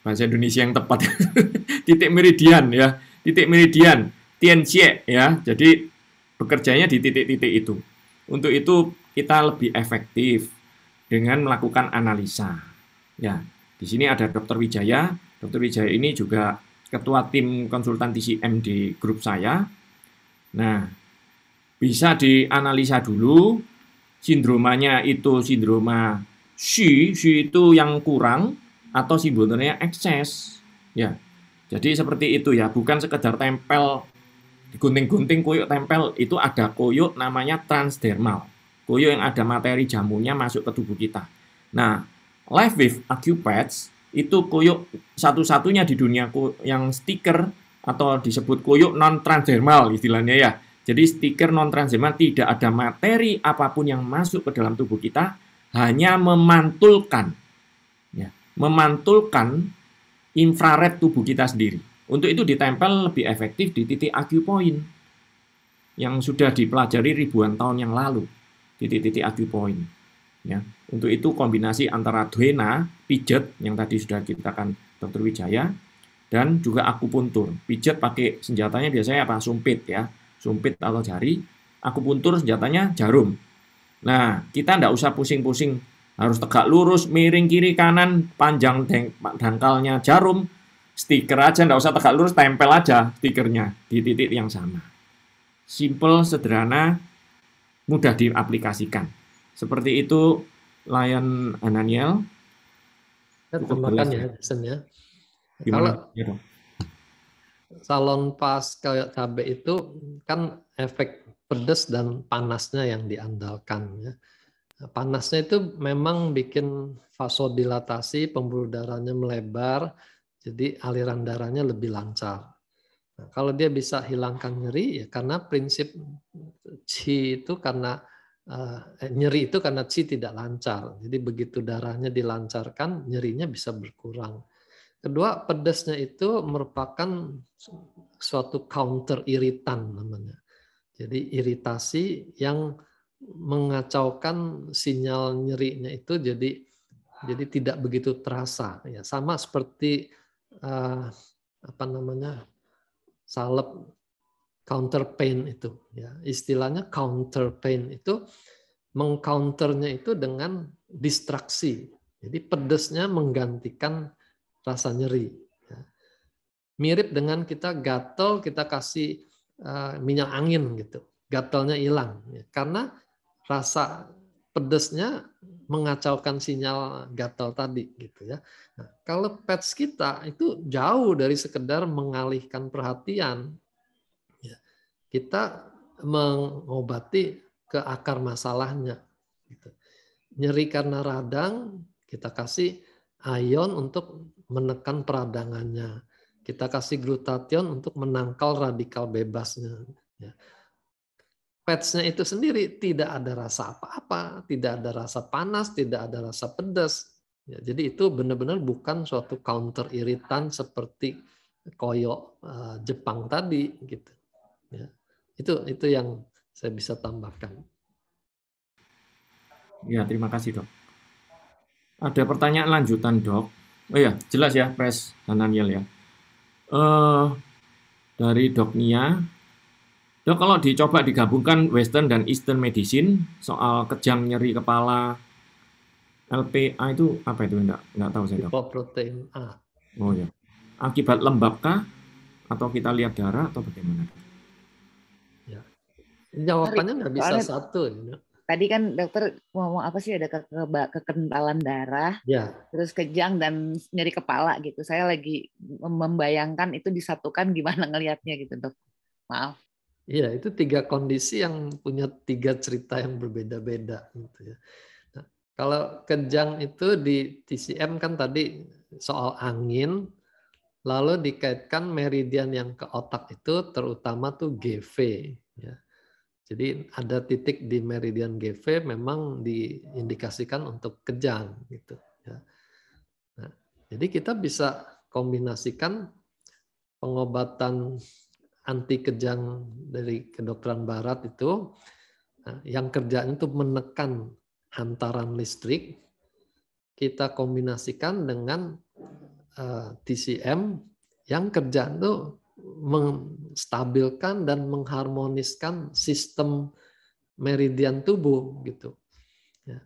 bahasa Indonesia yang tepat titik meridian ya titik meridian tianxie ya jadi bekerjanya di titik-titik itu untuk itu kita lebih efektif dengan melakukan analisa ya di sini ada dokter Wijaya dokter Wijaya ini juga ketua tim konsultan TCM di grup saya nah bisa dianalisa dulu sindromanya itu sindroma Xu, Xu itu yang kurang atau simbolnya excess ya jadi seperti itu ya bukan sekedar tempel digunting-gunting kuyuk tempel itu ada kuyuk namanya transdermal kuyuk yang ada materi jamunya masuk ke tubuh kita nah live with acupads itu kuyuk satu-satunya di dunia yang stiker atau disebut kuyuk non transdermal istilahnya ya jadi stiker non transdermal tidak ada materi apapun yang masuk ke dalam tubuh kita hanya memantulkan memantulkan infrared tubuh kita sendiri. Untuk itu ditempel lebih efektif di titik acupoint yang sudah dipelajari ribuan tahun yang lalu di titik-titik acupoint. Ya, untuk itu kombinasi antara duena, pijet yang tadi sudah kita kan Dr. Wijaya dan juga akupuntur. Pijet pakai senjatanya biasanya apa? Sumpit ya, sumpit atau jari. Akupuntur senjatanya jarum. Nah, kita tidak usah pusing-pusing harus tegak lurus, miring kiri kanan, panjang dangkalnya jarum, stiker aja nggak usah tegak lurus, tempel aja stikernya di titik yang sama. Simple, sederhana, mudah diaplikasikan. Seperti itu lion Ananiel. Tambahkan ya, Sen ya. Gimana? Kalau salon iya pas kayak cabe itu kan efek pedes dan panasnya yang diandalkan ya panasnya itu memang bikin vasodilatasi, pembuluh darahnya melebar, jadi aliran darahnya lebih lancar. Nah, kalau dia bisa hilangkan nyeri, ya karena prinsip qi itu karena eh, nyeri itu karena qi tidak lancar. Jadi begitu darahnya dilancarkan, nyerinya bisa berkurang. Kedua, pedasnya itu merupakan suatu counter iritan namanya. Jadi iritasi yang mengacaukan sinyal nyerinya itu jadi jadi tidak begitu terasa ya sama seperti uh, apa namanya salep counter pain itu ya istilahnya counter pain itu mengcounternya itu dengan distraksi jadi pedesnya menggantikan rasa nyeri ya. mirip dengan kita gatel kita kasih uh, minyak angin gitu gatelnya hilang ya. karena rasa pedesnya mengacaukan sinyal gatal tadi gitu ya. Nah, kalau pets kita itu jauh dari sekedar mengalihkan perhatian, ya, kita mengobati ke akar masalahnya. Gitu. Nyeri karena radang kita kasih ion untuk menekan peradangannya. Kita kasih glutathione untuk menangkal radikal bebasnya. Ya petsnya itu sendiri tidak ada rasa apa-apa, tidak ada rasa panas, tidak ada rasa pedas. Ya, jadi itu benar-benar bukan suatu counter iritan seperti koyo uh, Jepang tadi gitu. Ya. Itu itu yang saya bisa tambahkan. Ya, terima kasih, Dok. Ada pertanyaan lanjutan, Dok. Oh ya, jelas ya, Pres dan Daniel ya. Uh, dari Dok Nia, Dok, kalau dicoba digabungkan Western dan Eastern Medicine soal kejang nyeri kepala LPA itu apa itu enggak enggak tahu saya. Protein A. Oh ya. Akibat lembab kah atau kita lihat darah atau bagaimana? Ya. Jawabannya nggak bisa Soalnya, satu. Ya, tadi kan dokter ngomong apa sih ada ke ke kekentalan darah, ya. terus kejang dan nyeri kepala gitu. Saya lagi membayangkan itu disatukan gimana ngelihatnya gitu dok. Maaf. Iya, itu tiga kondisi yang punya tiga cerita yang berbeda-beda gitu ya. Nah, kalau kejang itu di TCM kan tadi soal angin, lalu dikaitkan meridian yang ke otak itu terutama tuh GV ya. Jadi ada titik di meridian GV memang diindikasikan untuk kejang gitu ya. Nah, jadi kita bisa kombinasikan pengobatan anti kejang dari kedokteran barat itu nah, yang kerjanya itu menekan hantaran listrik kita kombinasikan dengan eh, TCM yang kerja itu menstabilkan dan mengharmoniskan sistem meridian tubuh gitu. Ya.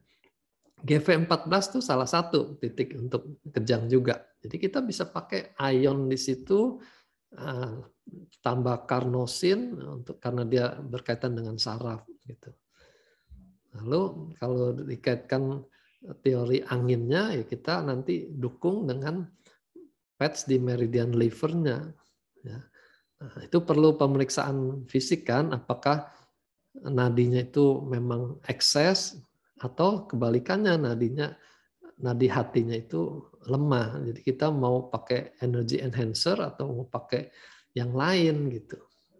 GV14 itu salah satu titik untuk kejang juga. Jadi kita bisa pakai ion di situ, Eh, tambah karnosin eh, untuk karena dia berkaitan dengan saraf gitu. Lalu kalau dikaitkan teori anginnya ya kita nanti dukung dengan patch di meridian livernya. Ya. Nah, itu perlu pemeriksaan fisik kan apakah nadinya itu memang ekses atau kebalikannya nadinya nadi hatinya itu lemah. Jadi kita mau pakai energy enhancer atau mau pakai yang lain gitu.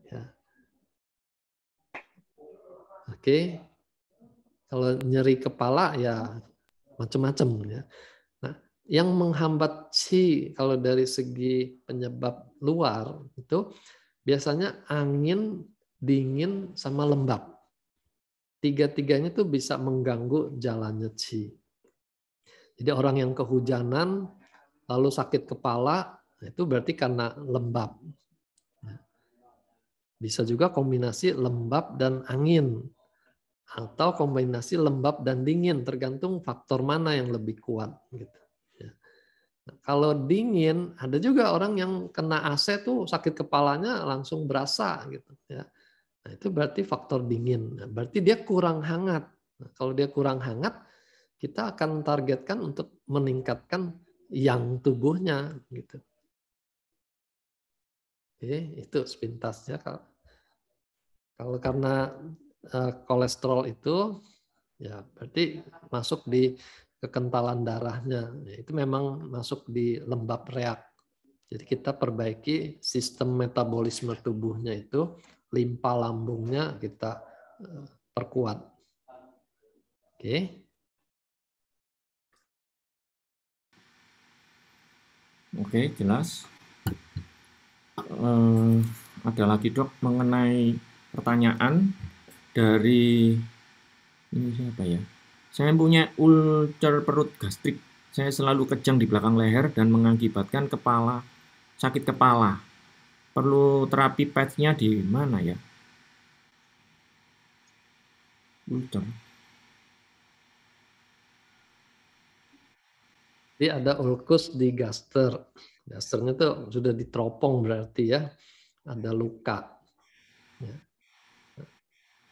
Ya. Oke, okay. kalau nyeri kepala ya macam-macam ya. Nah, yang menghambat si kalau dari segi penyebab luar itu biasanya angin, dingin sama lembab. Tiga-tiganya tuh bisa mengganggu jalannya si jadi orang yang kehujanan lalu sakit kepala itu berarti karena lembab. Bisa juga kombinasi lembab dan angin atau kombinasi lembab dan dingin tergantung faktor mana yang lebih kuat gitu. nah, kalau dingin ada juga orang yang kena AC tuh sakit kepalanya langsung berasa gitu ya. Nah, itu berarti faktor dingin. Nah, berarti dia kurang hangat. Nah, kalau dia kurang hangat kita akan targetkan untuk meningkatkan yang tubuhnya gitu. Oke, itu sepintasnya kalau kalau karena eh, kolesterol itu ya berarti masuk di kekentalan darahnya. Ya, itu memang masuk di lembab reak. Jadi kita perbaiki sistem metabolisme tubuhnya itu, limpa lambungnya kita eh, perkuat. Oke. Okay. Oke, jelas. Uh, ada lagi dok mengenai pertanyaan dari ini siapa ya? Saya punya ulcer perut gastrik. Saya selalu kejang di belakang leher dan mengakibatkan kepala sakit kepala. Perlu terapi patch di mana ya? Ulcer. Jadi ada ulkus di gaster. Gasternya itu sudah diteropong berarti ya. Ada luka. Ya.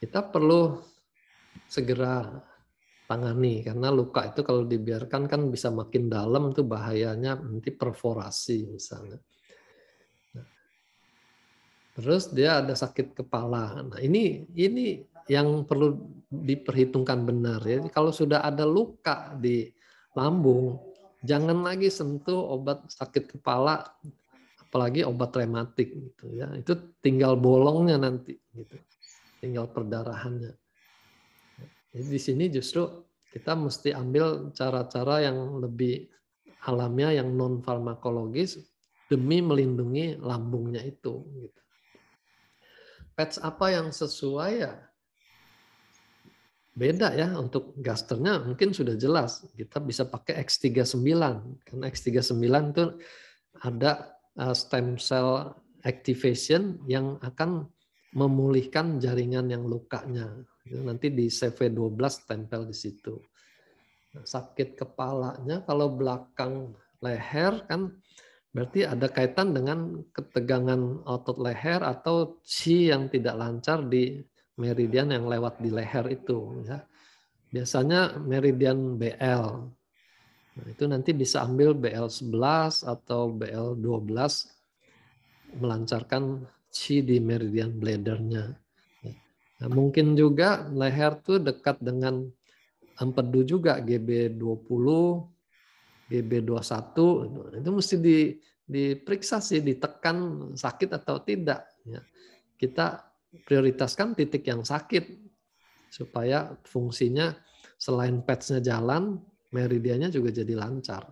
Kita perlu segera tangani karena luka itu kalau dibiarkan kan bisa makin dalam tuh bahayanya nanti perforasi misalnya. Nah. terus dia ada sakit kepala. Nah, ini ini yang perlu diperhitungkan benar ya. Kalau sudah ada luka di lambung Jangan lagi sentuh obat sakit kepala, apalagi obat rematik gitu ya. Itu tinggal bolongnya nanti gitu. Tinggal perdarahannya. Jadi di sini justru kita mesti ambil cara-cara yang lebih alamiah yang non farmakologis demi melindungi lambungnya itu gitu. Pets apa yang sesuai ya beda ya untuk gasternya mungkin sudah jelas kita bisa pakai X39 karena X39 itu ada eh, stem cell activation yang akan memulihkan jaringan yang lukanya gitu, nanti di CV12 tempel di situ nah, sakit kepalanya kalau belakang leher kan berarti ada kaitan dengan ketegangan otot leher atau chi yang tidak lancar di meridian yang lewat di leher itu. Ya. Biasanya meridian BL. Nah, itu nanti bisa ambil BL11 atau BL12 melancarkan chi di meridian bladernya. Ya. Nah, mungkin juga leher tuh dekat dengan empedu juga GB20, GB21 nah, itu mesti di diperiksa sih ditekan sakit atau tidak ya. Kita prioritaskan titik yang sakit supaya fungsinya selain patchnya jalan, meridiannya juga jadi lancar.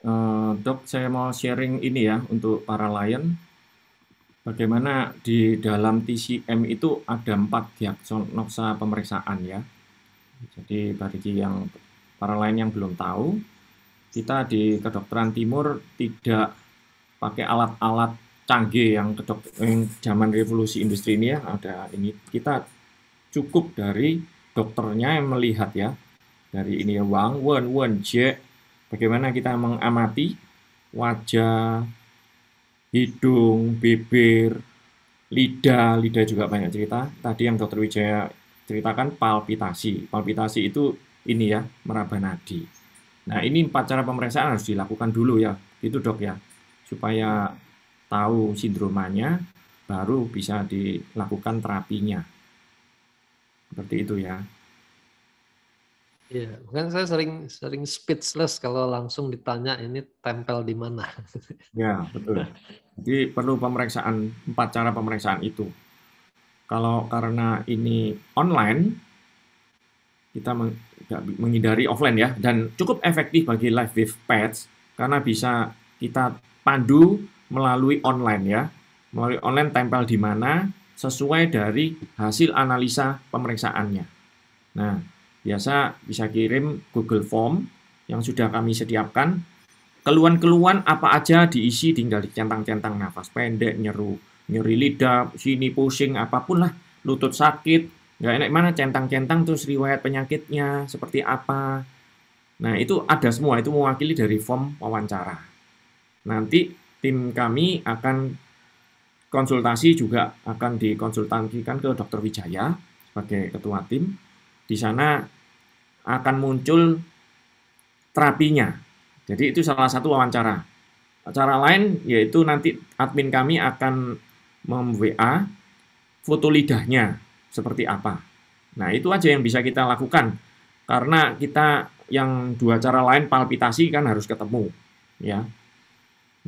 Uh, dok, saya mau sharing ini ya untuk para lain. Bagaimana di dalam TCM itu ada empat diagnosa pemeriksaan ya. Jadi bagi yang para lain yang belum tahu, kita di kedokteran timur tidak pakai alat-alat canggih yang, kedok, yang zaman revolusi industri ini ya ada ini kita cukup dari dokternya yang melihat ya dari ini ya Wang Wen Wen Jie bagaimana kita mengamati wajah hidung bibir lidah lidah juga banyak cerita tadi yang dokter Wijaya ceritakan palpitasi palpitasi itu ini ya meraba nadi nah ini empat cara pemeriksaan harus dilakukan dulu ya itu dok ya supaya tahu sindromanya, baru bisa dilakukan terapinya. Seperti itu ya. Iya, kan saya sering sering speechless kalau langsung ditanya ini tempel di mana. Ya, betul. Jadi perlu pemeriksaan empat cara pemeriksaan itu. Kalau karena ini online, kita ya, menghindari offline ya dan cukup efektif bagi live with pets karena bisa kita pandu melalui online ya. Melalui online tempel di mana sesuai dari hasil analisa pemeriksaannya. Nah, biasa bisa kirim Google Form yang sudah kami sediakan. Keluhan-keluhan apa aja diisi tinggal dicentang-centang nafas pendek, nyeru, nyeri lidah, sini pusing, apapun lah, lutut sakit, nggak enak mana centang-centang terus riwayat penyakitnya seperti apa. Nah, itu ada semua, itu mewakili dari form wawancara. Nanti tim kami akan konsultasi juga akan dikonsultasikan ke Dr. Wijaya sebagai ketua tim. Di sana akan muncul terapinya. Jadi itu salah satu wawancara. Cara lain yaitu nanti admin kami akan mem-WA foto lidahnya seperti apa. Nah, itu aja yang bisa kita lakukan. Karena kita yang dua cara lain palpitasi kan harus ketemu, ya.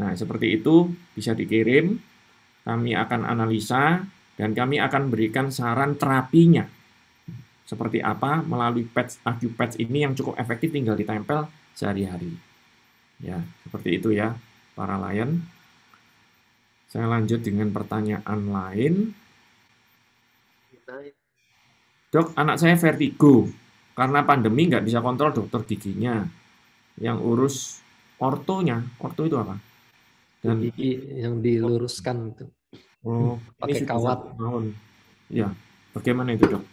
Nah, seperti itu bisa dikirim. Kami akan analisa dan kami akan berikan saran terapinya. Seperti apa melalui patch acupatch ini yang cukup efektif tinggal ditempel sehari-hari. Ya, seperti itu ya para layan. Saya lanjut dengan pertanyaan lain. Dok, anak saya vertigo. Karena pandemi nggak bisa kontrol dokter giginya. Yang urus ortonya. Orto itu apa? yang hmm. gigi yang diluruskan itu oh, pakai kawat tahun ya bagaimana itu dok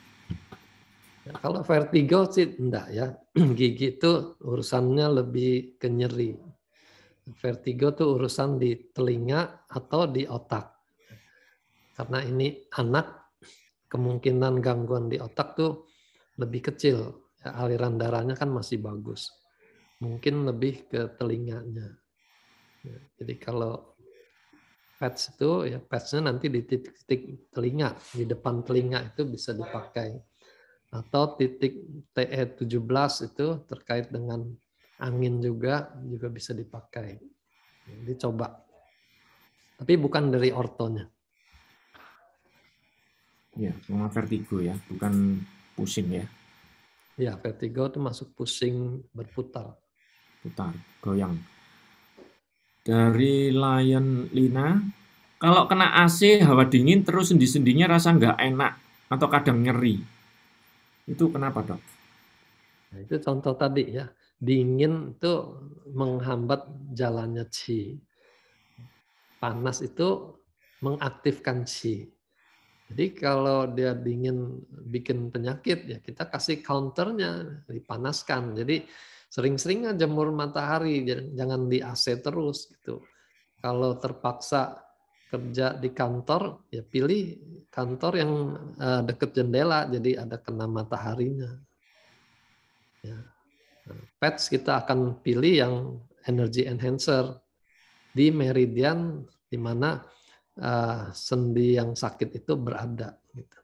ya, kalau vertigo sih enggak ya gigi itu urusannya lebih kenyeri vertigo itu urusan di telinga atau di otak karena ini anak kemungkinan gangguan di otak tuh lebih kecil ya, aliran darahnya kan masih bagus mungkin lebih ke telinganya jadi kalau patch itu ya patchnya nanti di titik-titik telinga di depan telinga itu bisa dipakai atau titik TE17 itu terkait dengan angin juga juga bisa dipakai. Jadi coba. Tapi bukan dari ortonya. Ya, cuma vertigo ya, bukan pusing ya. Ya, vertigo itu masuk pusing berputar. Putar, goyang. Dari Lion Lina, kalau kena AC hawa dingin terus sendi-sendinya rasa nggak enak atau kadang nyeri. Itu kenapa dok? Nah, itu contoh tadi ya, dingin itu menghambat jalannya qi. Panas itu mengaktifkan qi. Jadi kalau dia dingin bikin penyakit ya kita kasih counternya dipanaskan. Jadi sering-sering jemur matahari, jangan di AC terus gitu. Kalau terpaksa kerja di kantor, ya pilih kantor yang eh, deket dekat jendela, jadi ada kena mataharinya. Ya. Nah, pets kita akan pilih yang energy enhancer di meridian di mana eh, sendi yang sakit itu berada. Gitu.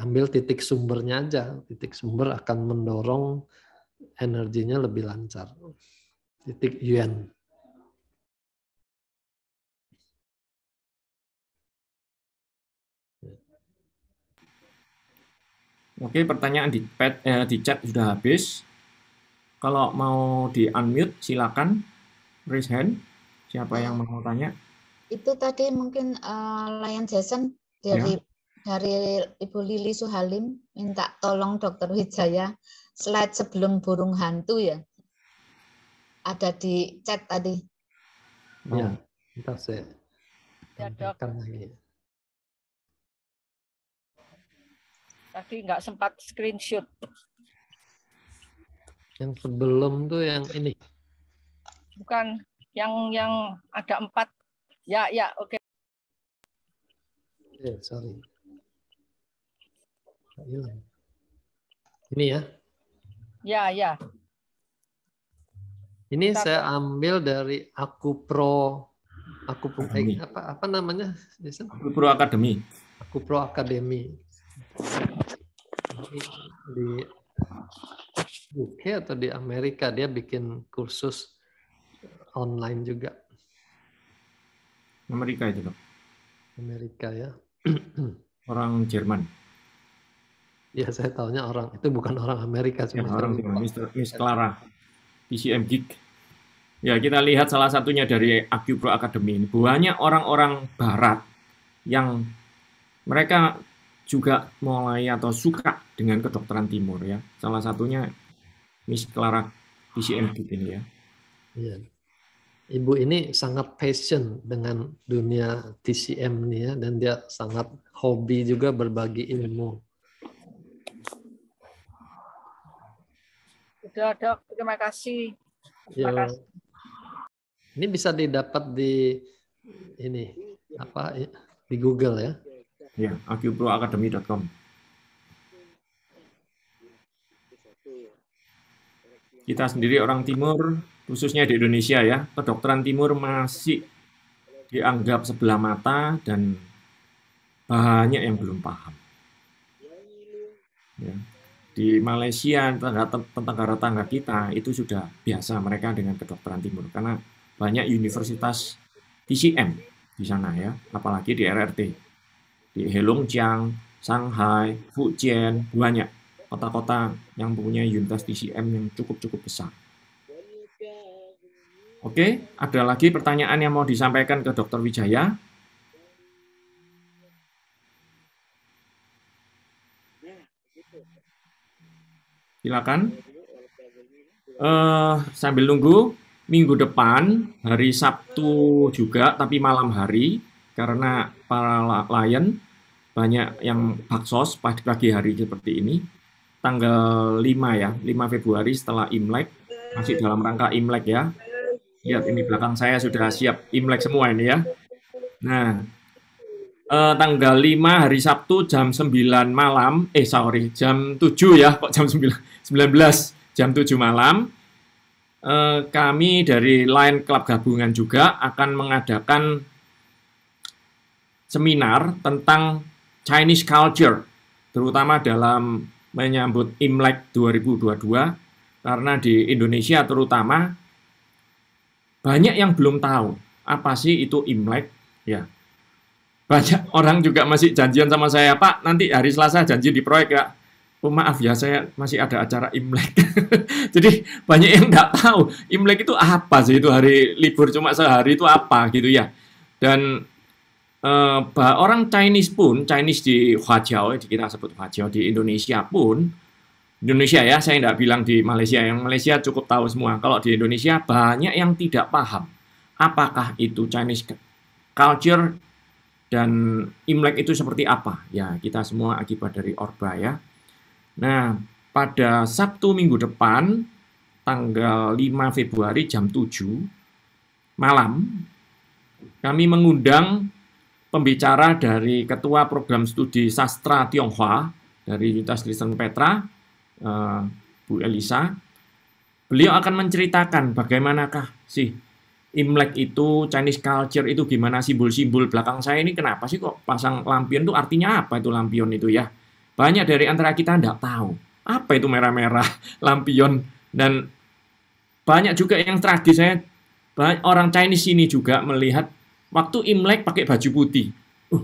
Ambil titik sumbernya aja, titik sumber akan mendorong energinya lebih lancar. Titik yuan. Oke, pertanyaan di, pet, eh, di chat sudah habis. Kalau mau di unmute, silakan raise hand. Siapa yang mau tanya? Itu tadi mungkin uh, Lion Jason ya. dari ya dari Ibu Lili Suhalim minta tolong Dokter Wijaya slide sebelum burung hantu ya ada di chat tadi. Ya, kita ya. saya tampilkan lagi. Tadi nggak sempat screenshot. Yang sebelum tuh yang ini. Bukan, yang yang ada empat. Ya, ya, oke. Okay. Ya, yeah, sorry. Iya. Ini ya. Ya, ya. Ini Kita... saya ambil dari aku pro aku pro eh, apa apa namanya? Jason? Aku pro akademi. Aku pro akademi. Di, di UK atau di Amerika dia bikin kursus online juga. Amerika itu Amerika ya. Orang Jerman. Ya saya tahunya orang itu bukan orang Amerika sih. Ya, orang sih, Mister Miss Clara, PCM Geek. Ya kita lihat salah satunya dari AQ Pro Academy ini. Banyak orang-orang Barat yang mereka juga mulai atau suka dengan kedokteran Timur ya. Salah satunya Miss Clara PCM Geek ini ya. ya. Ibu ini sangat passion dengan dunia TCM nih ya dan dia sangat hobi juga berbagi ilmu. Sudah, ada Terima kasih. Iya. Terima kasih. Ini bisa didapat di ini apa di Google ya? Ya, acuproacademy.com. Kita sendiri orang timur, khususnya di Indonesia ya, kedokteran timur masih dianggap sebelah mata dan banyak yang belum paham. Ya di Malaysia tetangga tetangga kita itu sudah biasa mereka dengan kedokteran timur karena banyak universitas TCM di sana ya apalagi di RRT di Heilongjiang, Shanghai, Fujian banyak kota-kota yang punya universitas TCM yang cukup-cukup besar. Oke, ada lagi pertanyaan yang mau disampaikan ke Dr. Wijaya? Silakan. Uh, sambil nunggu minggu depan hari Sabtu juga tapi malam hari karena para layan banyak yang baksos pagi pagi hari seperti ini tanggal 5 ya 5 Februari setelah Imlek masih dalam rangka Imlek ya lihat ini belakang saya sudah siap Imlek semua ini ya nah eh, tanggal 5 hari Sabtu jam 9 malam, eh sorry, jam 7 ya, kok jam 9, 19, jam 7 malam, eh, kami dari lain klub Gabungan juga akan mengadakan seminar tentang Chinese culture, terutama dalam menyambut Imlek 2022, karena di Indonesia terutama banyak yang belum tahu apa sih itu Imlek, ya banyak orang juga masih janjian sama saya Pak nanti hari Selasa janji di proyek ya Oh maaf ya, saya masih ada acara Imlek. Jadi banyak yang nggak tahu Imlek itu apa sih itu hari libur cuma sehari itu apa gitu ya. Dan eh, orang Chinese pun, Chinese di Huajiao, eh, kita sebut Huajiao di Indonesia pun, Indonesia ya, saya nggak bilang di Malaysia, yang Malaysia cukup tahu semua. Kalau di Indonesia banyak yang tidak paham apakah itu Chinese culture dan Imlek itu seperti apa? Ya, kita semua akibat dari Orba ya. Nah, pada Sabtu minggu depan tanggal 5 Februari jam 7 malam kami mengundang pembicara dari Ketua Program Studi Sastra Tionghoa dari Universitas Kristen Petra, eh, Bu Elisa. Beliau akan menceritakan bagaimanakah sih Imlek itu, Chinese culture itu gimana simbol-simbol belakang saya ini kenapa sih kok pasang lampion itu artinya apa itu lampion itu ya? Banyak dari antara kita tidak tahu apa itu merah-merah lampion dan banyak juga yang tragis saya banyak orang Chinese ini juga melihat waktu Imlek pakai baju putih. Uh,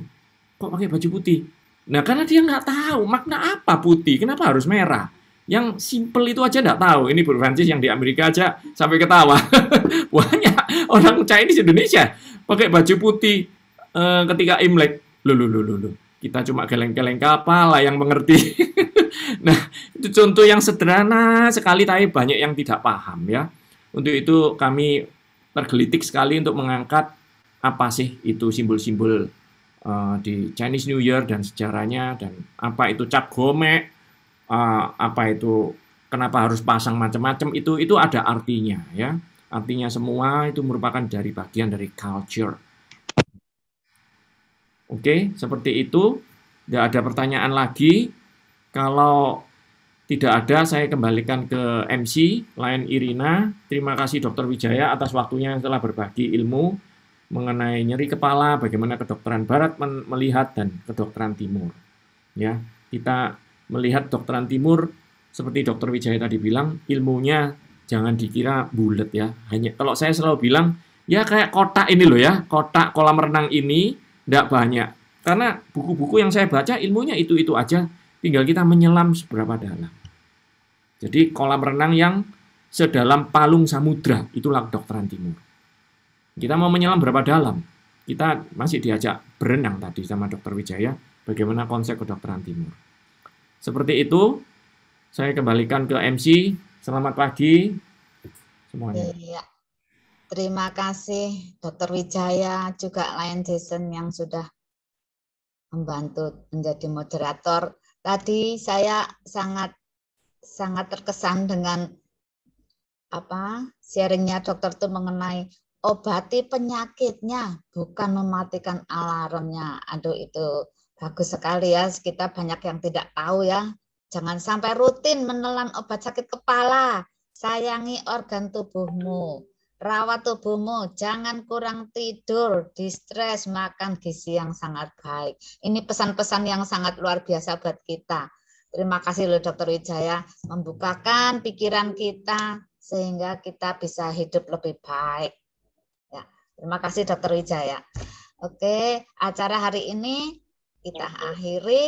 kok pakai baju putih? Nah karena dia nggak tahu makna apa putih, kenapa harus merah? yang simple itu aja nggak tahu. Ini Bu Francis yang di Amerika aja sampai ketawa. Banyak orang Chinese Indonesia pakai baju putih e, ketika Imlek. Lulu lulu lulu. Kita cuma geleng-geleng lah yang mengerti. nah, itu contoh yang sederhana sekali tapi banyak yang tidak paham ya. Untuk itu kami tergelitik sekali untuk mengangkat apa sih itu simbol-simbol uh, di Chinese New Year dan sejarahnya dan apa itu cap gomek uh, apa itu kenapa harus pasang macam-macam itu itu ada artinya ya artinya semua itu merupakan dari bagian dari culture oke seperti itu tidak ada pertanyaan lagi kalau tidak ada saya kembalikan ke MC lain Irina terima kasih Dr. Wijaya atas waktunya yang telah berbagi ilmu mengenai nyeri kepala bagaimana kedokteran barat melihat dan kedokteran timur ya kita melihat dokteran timur seperti dokter Wijaya tadi bilang ilmunya jangan dikira bulat ya hanya kalau saya selalu bilang ya kayak kotak ini loh ya kotak kolam renang ini tidak banyak karena buku-buku yang saya baca ilmunya itu-itu aja tinggal kita menyelam seberapa dalam jadi kolam renang yang sedalam palung samudra itulah dokteran timur kita mau menyelam berapa dalam kita masih diajak berenang tadi sama dokter Wijaya bagaimana konsep kedokteran timur seperti itu, saya kembalikan ke MC. Selamat pagi semuanya. Iya. Terima kasih Dokter Wijaya juga lain Jason yang sudah membantu menjadi moderator. Tadi saya sangat sangat terkesan dengan apa sharingnya dokter itu mengenai obati penyakitnya bukan mematikan alarmnya. Aduh itu Bagus sekali ya, kita banyak yang tidak tahu ya. Jangan sampai rutin menelan obat sakit kepala. Sayangi organ tubuhmu, rawat tubuhmu, jangan kurang tidur, distres, makan gizi yang sangat baik. Ini pesan-pesan yang sangat luar biasa buat kita. Terima kasih loh Dokter Wijaya membukakan pikiran kita sehingga kita bisa hidup lebih baik. Ya, terima kasih Dokter Wijaya. Oke, acara hari ini kita akhiri.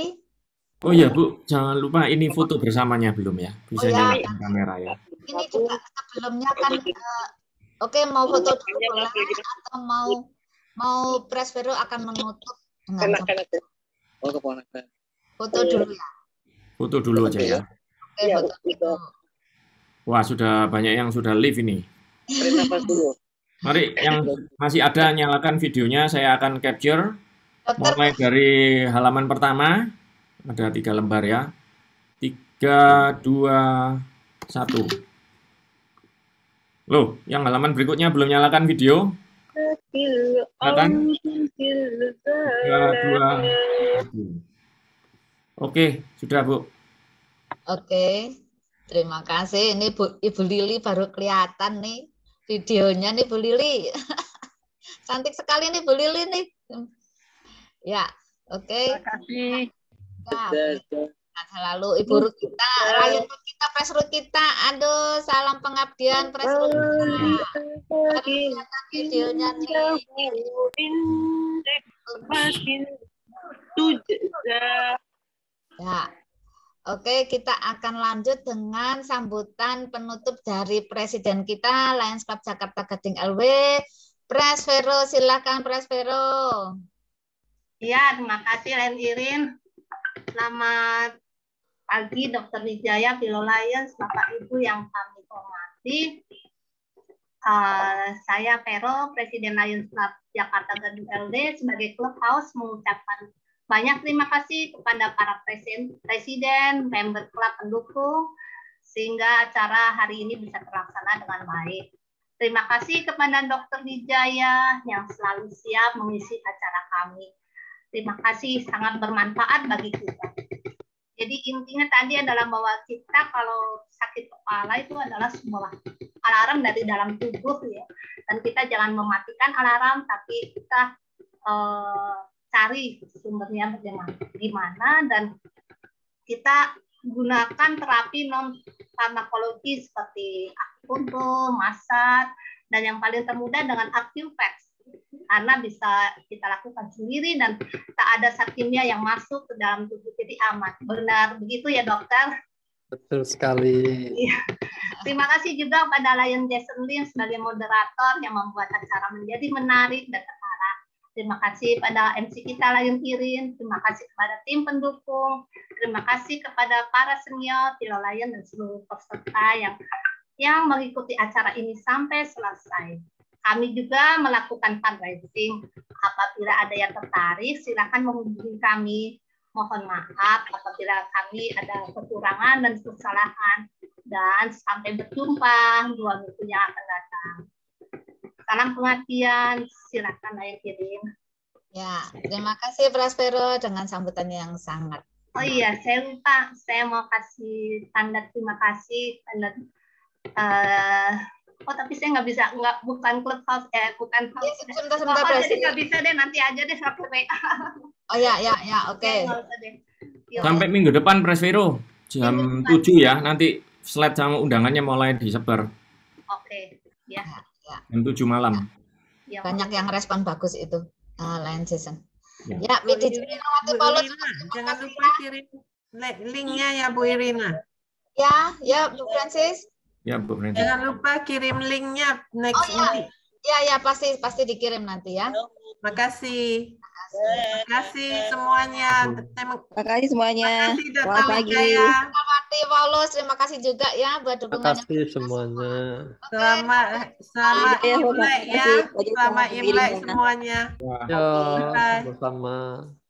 Oh ya Bu, jangan lupa ini foto bersamanya belum ya? Bisa oh, ya. nyalakan kamera ya. Ini juga sebelumnya kan uh, oke okay, mau foto dulu boleh atau mau mau press baru akan menutup dengan nah, ya. oh, foto iya. dulu ya. Foto dulu aja ya. Oke, iya, okay, foto dulu. Wah, sudah banyak yang sudah live ini. Mari yang masih ada nyalakan videonya saya akan capture Dokter. Mulai dari halaman pertama ada tiga lembar ya. Tiga, dua, satu. Loh, yang halaman berikutnya belum nyalakan video. Silakan. Tiga, dua, satu. Oke, sudah Bu. Oke, terima kasih. Ini Bu, Ibu Lili baru kelihatan nih videonya nih Bu Lili. Cantik sekali nih Bu Lili nih. Ya, oke. Okay. Terima kasih. Ya, selalu Ibu Ruth kita, rakyat kita, presru kita. Aduh, salam pengabdian presru kita. videonya Ya. Oke, kita akan lanjut dengan sambutan penutup dari Presiden kita, Lions Club Jakarta Gading LW, Pres Vero. Silakan Pres Vero. Iya, terima kasih Len Irin. Selamat pagi Dr. Wijaya, Philo Lions, Bapak Ibu yang kami hormati. Uh, saya Vero, Presiden Lions Club Jakarta dan LD sebagai clubhouse mengucapkan banyak terima kasih kepada para presiden, member klub pendukung, sehingga acara hari ini bisa terlaksana dengan baik. Terima kasih kepada Dr. Wijaya yang selalu siap mengisi acara kami. Terima kasih sangat bermanfaat bagi kita. Jadi intinya tadi adalah bahwa kita kalau sakit kepala itu adalah sebuah alarm dari dalam tubuh ya. Dan kita jangan mematikan alarm, tapi kita e, cari sumbernya bagaimana, mana dan kita gunakan terapi non farmakologi seperti akupuntur, massage, dan yang paling termudah dengan Acupex karena bisa kita lakukan sendiri dan tak ada zat kimia yang masuk ke dalam tubuh jadi aman. Benar begitu ya dokter? Betul sekali. Iya. Terima kasih juga pada Lion Jason Lim sebagai moderator yang membuat acara menjadi menarik dan terarah. Terima kasih pada MC kita Lion Kirin, terima kasih kepada tim pendukung, terima kasih kepada para senior Tilo Lion dan seluruh peserta yang yang mengikuti acara ini sampai selesai. Kami juga melakukan fundraising. Apabila ada yang tertarik, silakan menghubungi kami. Mohon maaf apabila kami ada kekurangan dan kesalahan. Dan sampai berjumpa dua minggu yang akan datang. Salam pengertian, silakan ayah kirim. Ya, terima kasih Prospero dengan sambutan yang sangat. Oh iya, saya lupa, saya mau kasih tanda terima kasih, tanda uh, oh tapi saya nggak bisa nggak bukan clubhouse eh bukan house. Ya, oh, jadi nggak bisa deh nanti aja deh pakai WA. Oh ya ya ya oke. Sampai minggu depan Presviro jam tujuh ya nanti slide sama undangannya mulai disebar. Oke ya. ya. ya. Jam tujuh malam. Ya. Ya. Banyak yang respon bagus itu uh, eh, lain season. Ya, ya waktu Jenawati Polut. Jangan lupa kirim linknya ya Bu Irina. Ya, ya Bu Francis. Ya, Bu Jangan lupa kirim linknya next oh, ya. week. Ya, ya pasti pasti dikirim nanti ya. Makasih. Makasih semuanya. Makasih semuanya. Makasih Selamat pagi. Selamat kasih Paulus, terima kasih juga ya buat dukungannya. Ya. Terima kasih semuanya. Selamat selamat Imlek ya. Selamat Imlek semuanya. Ya, bersama.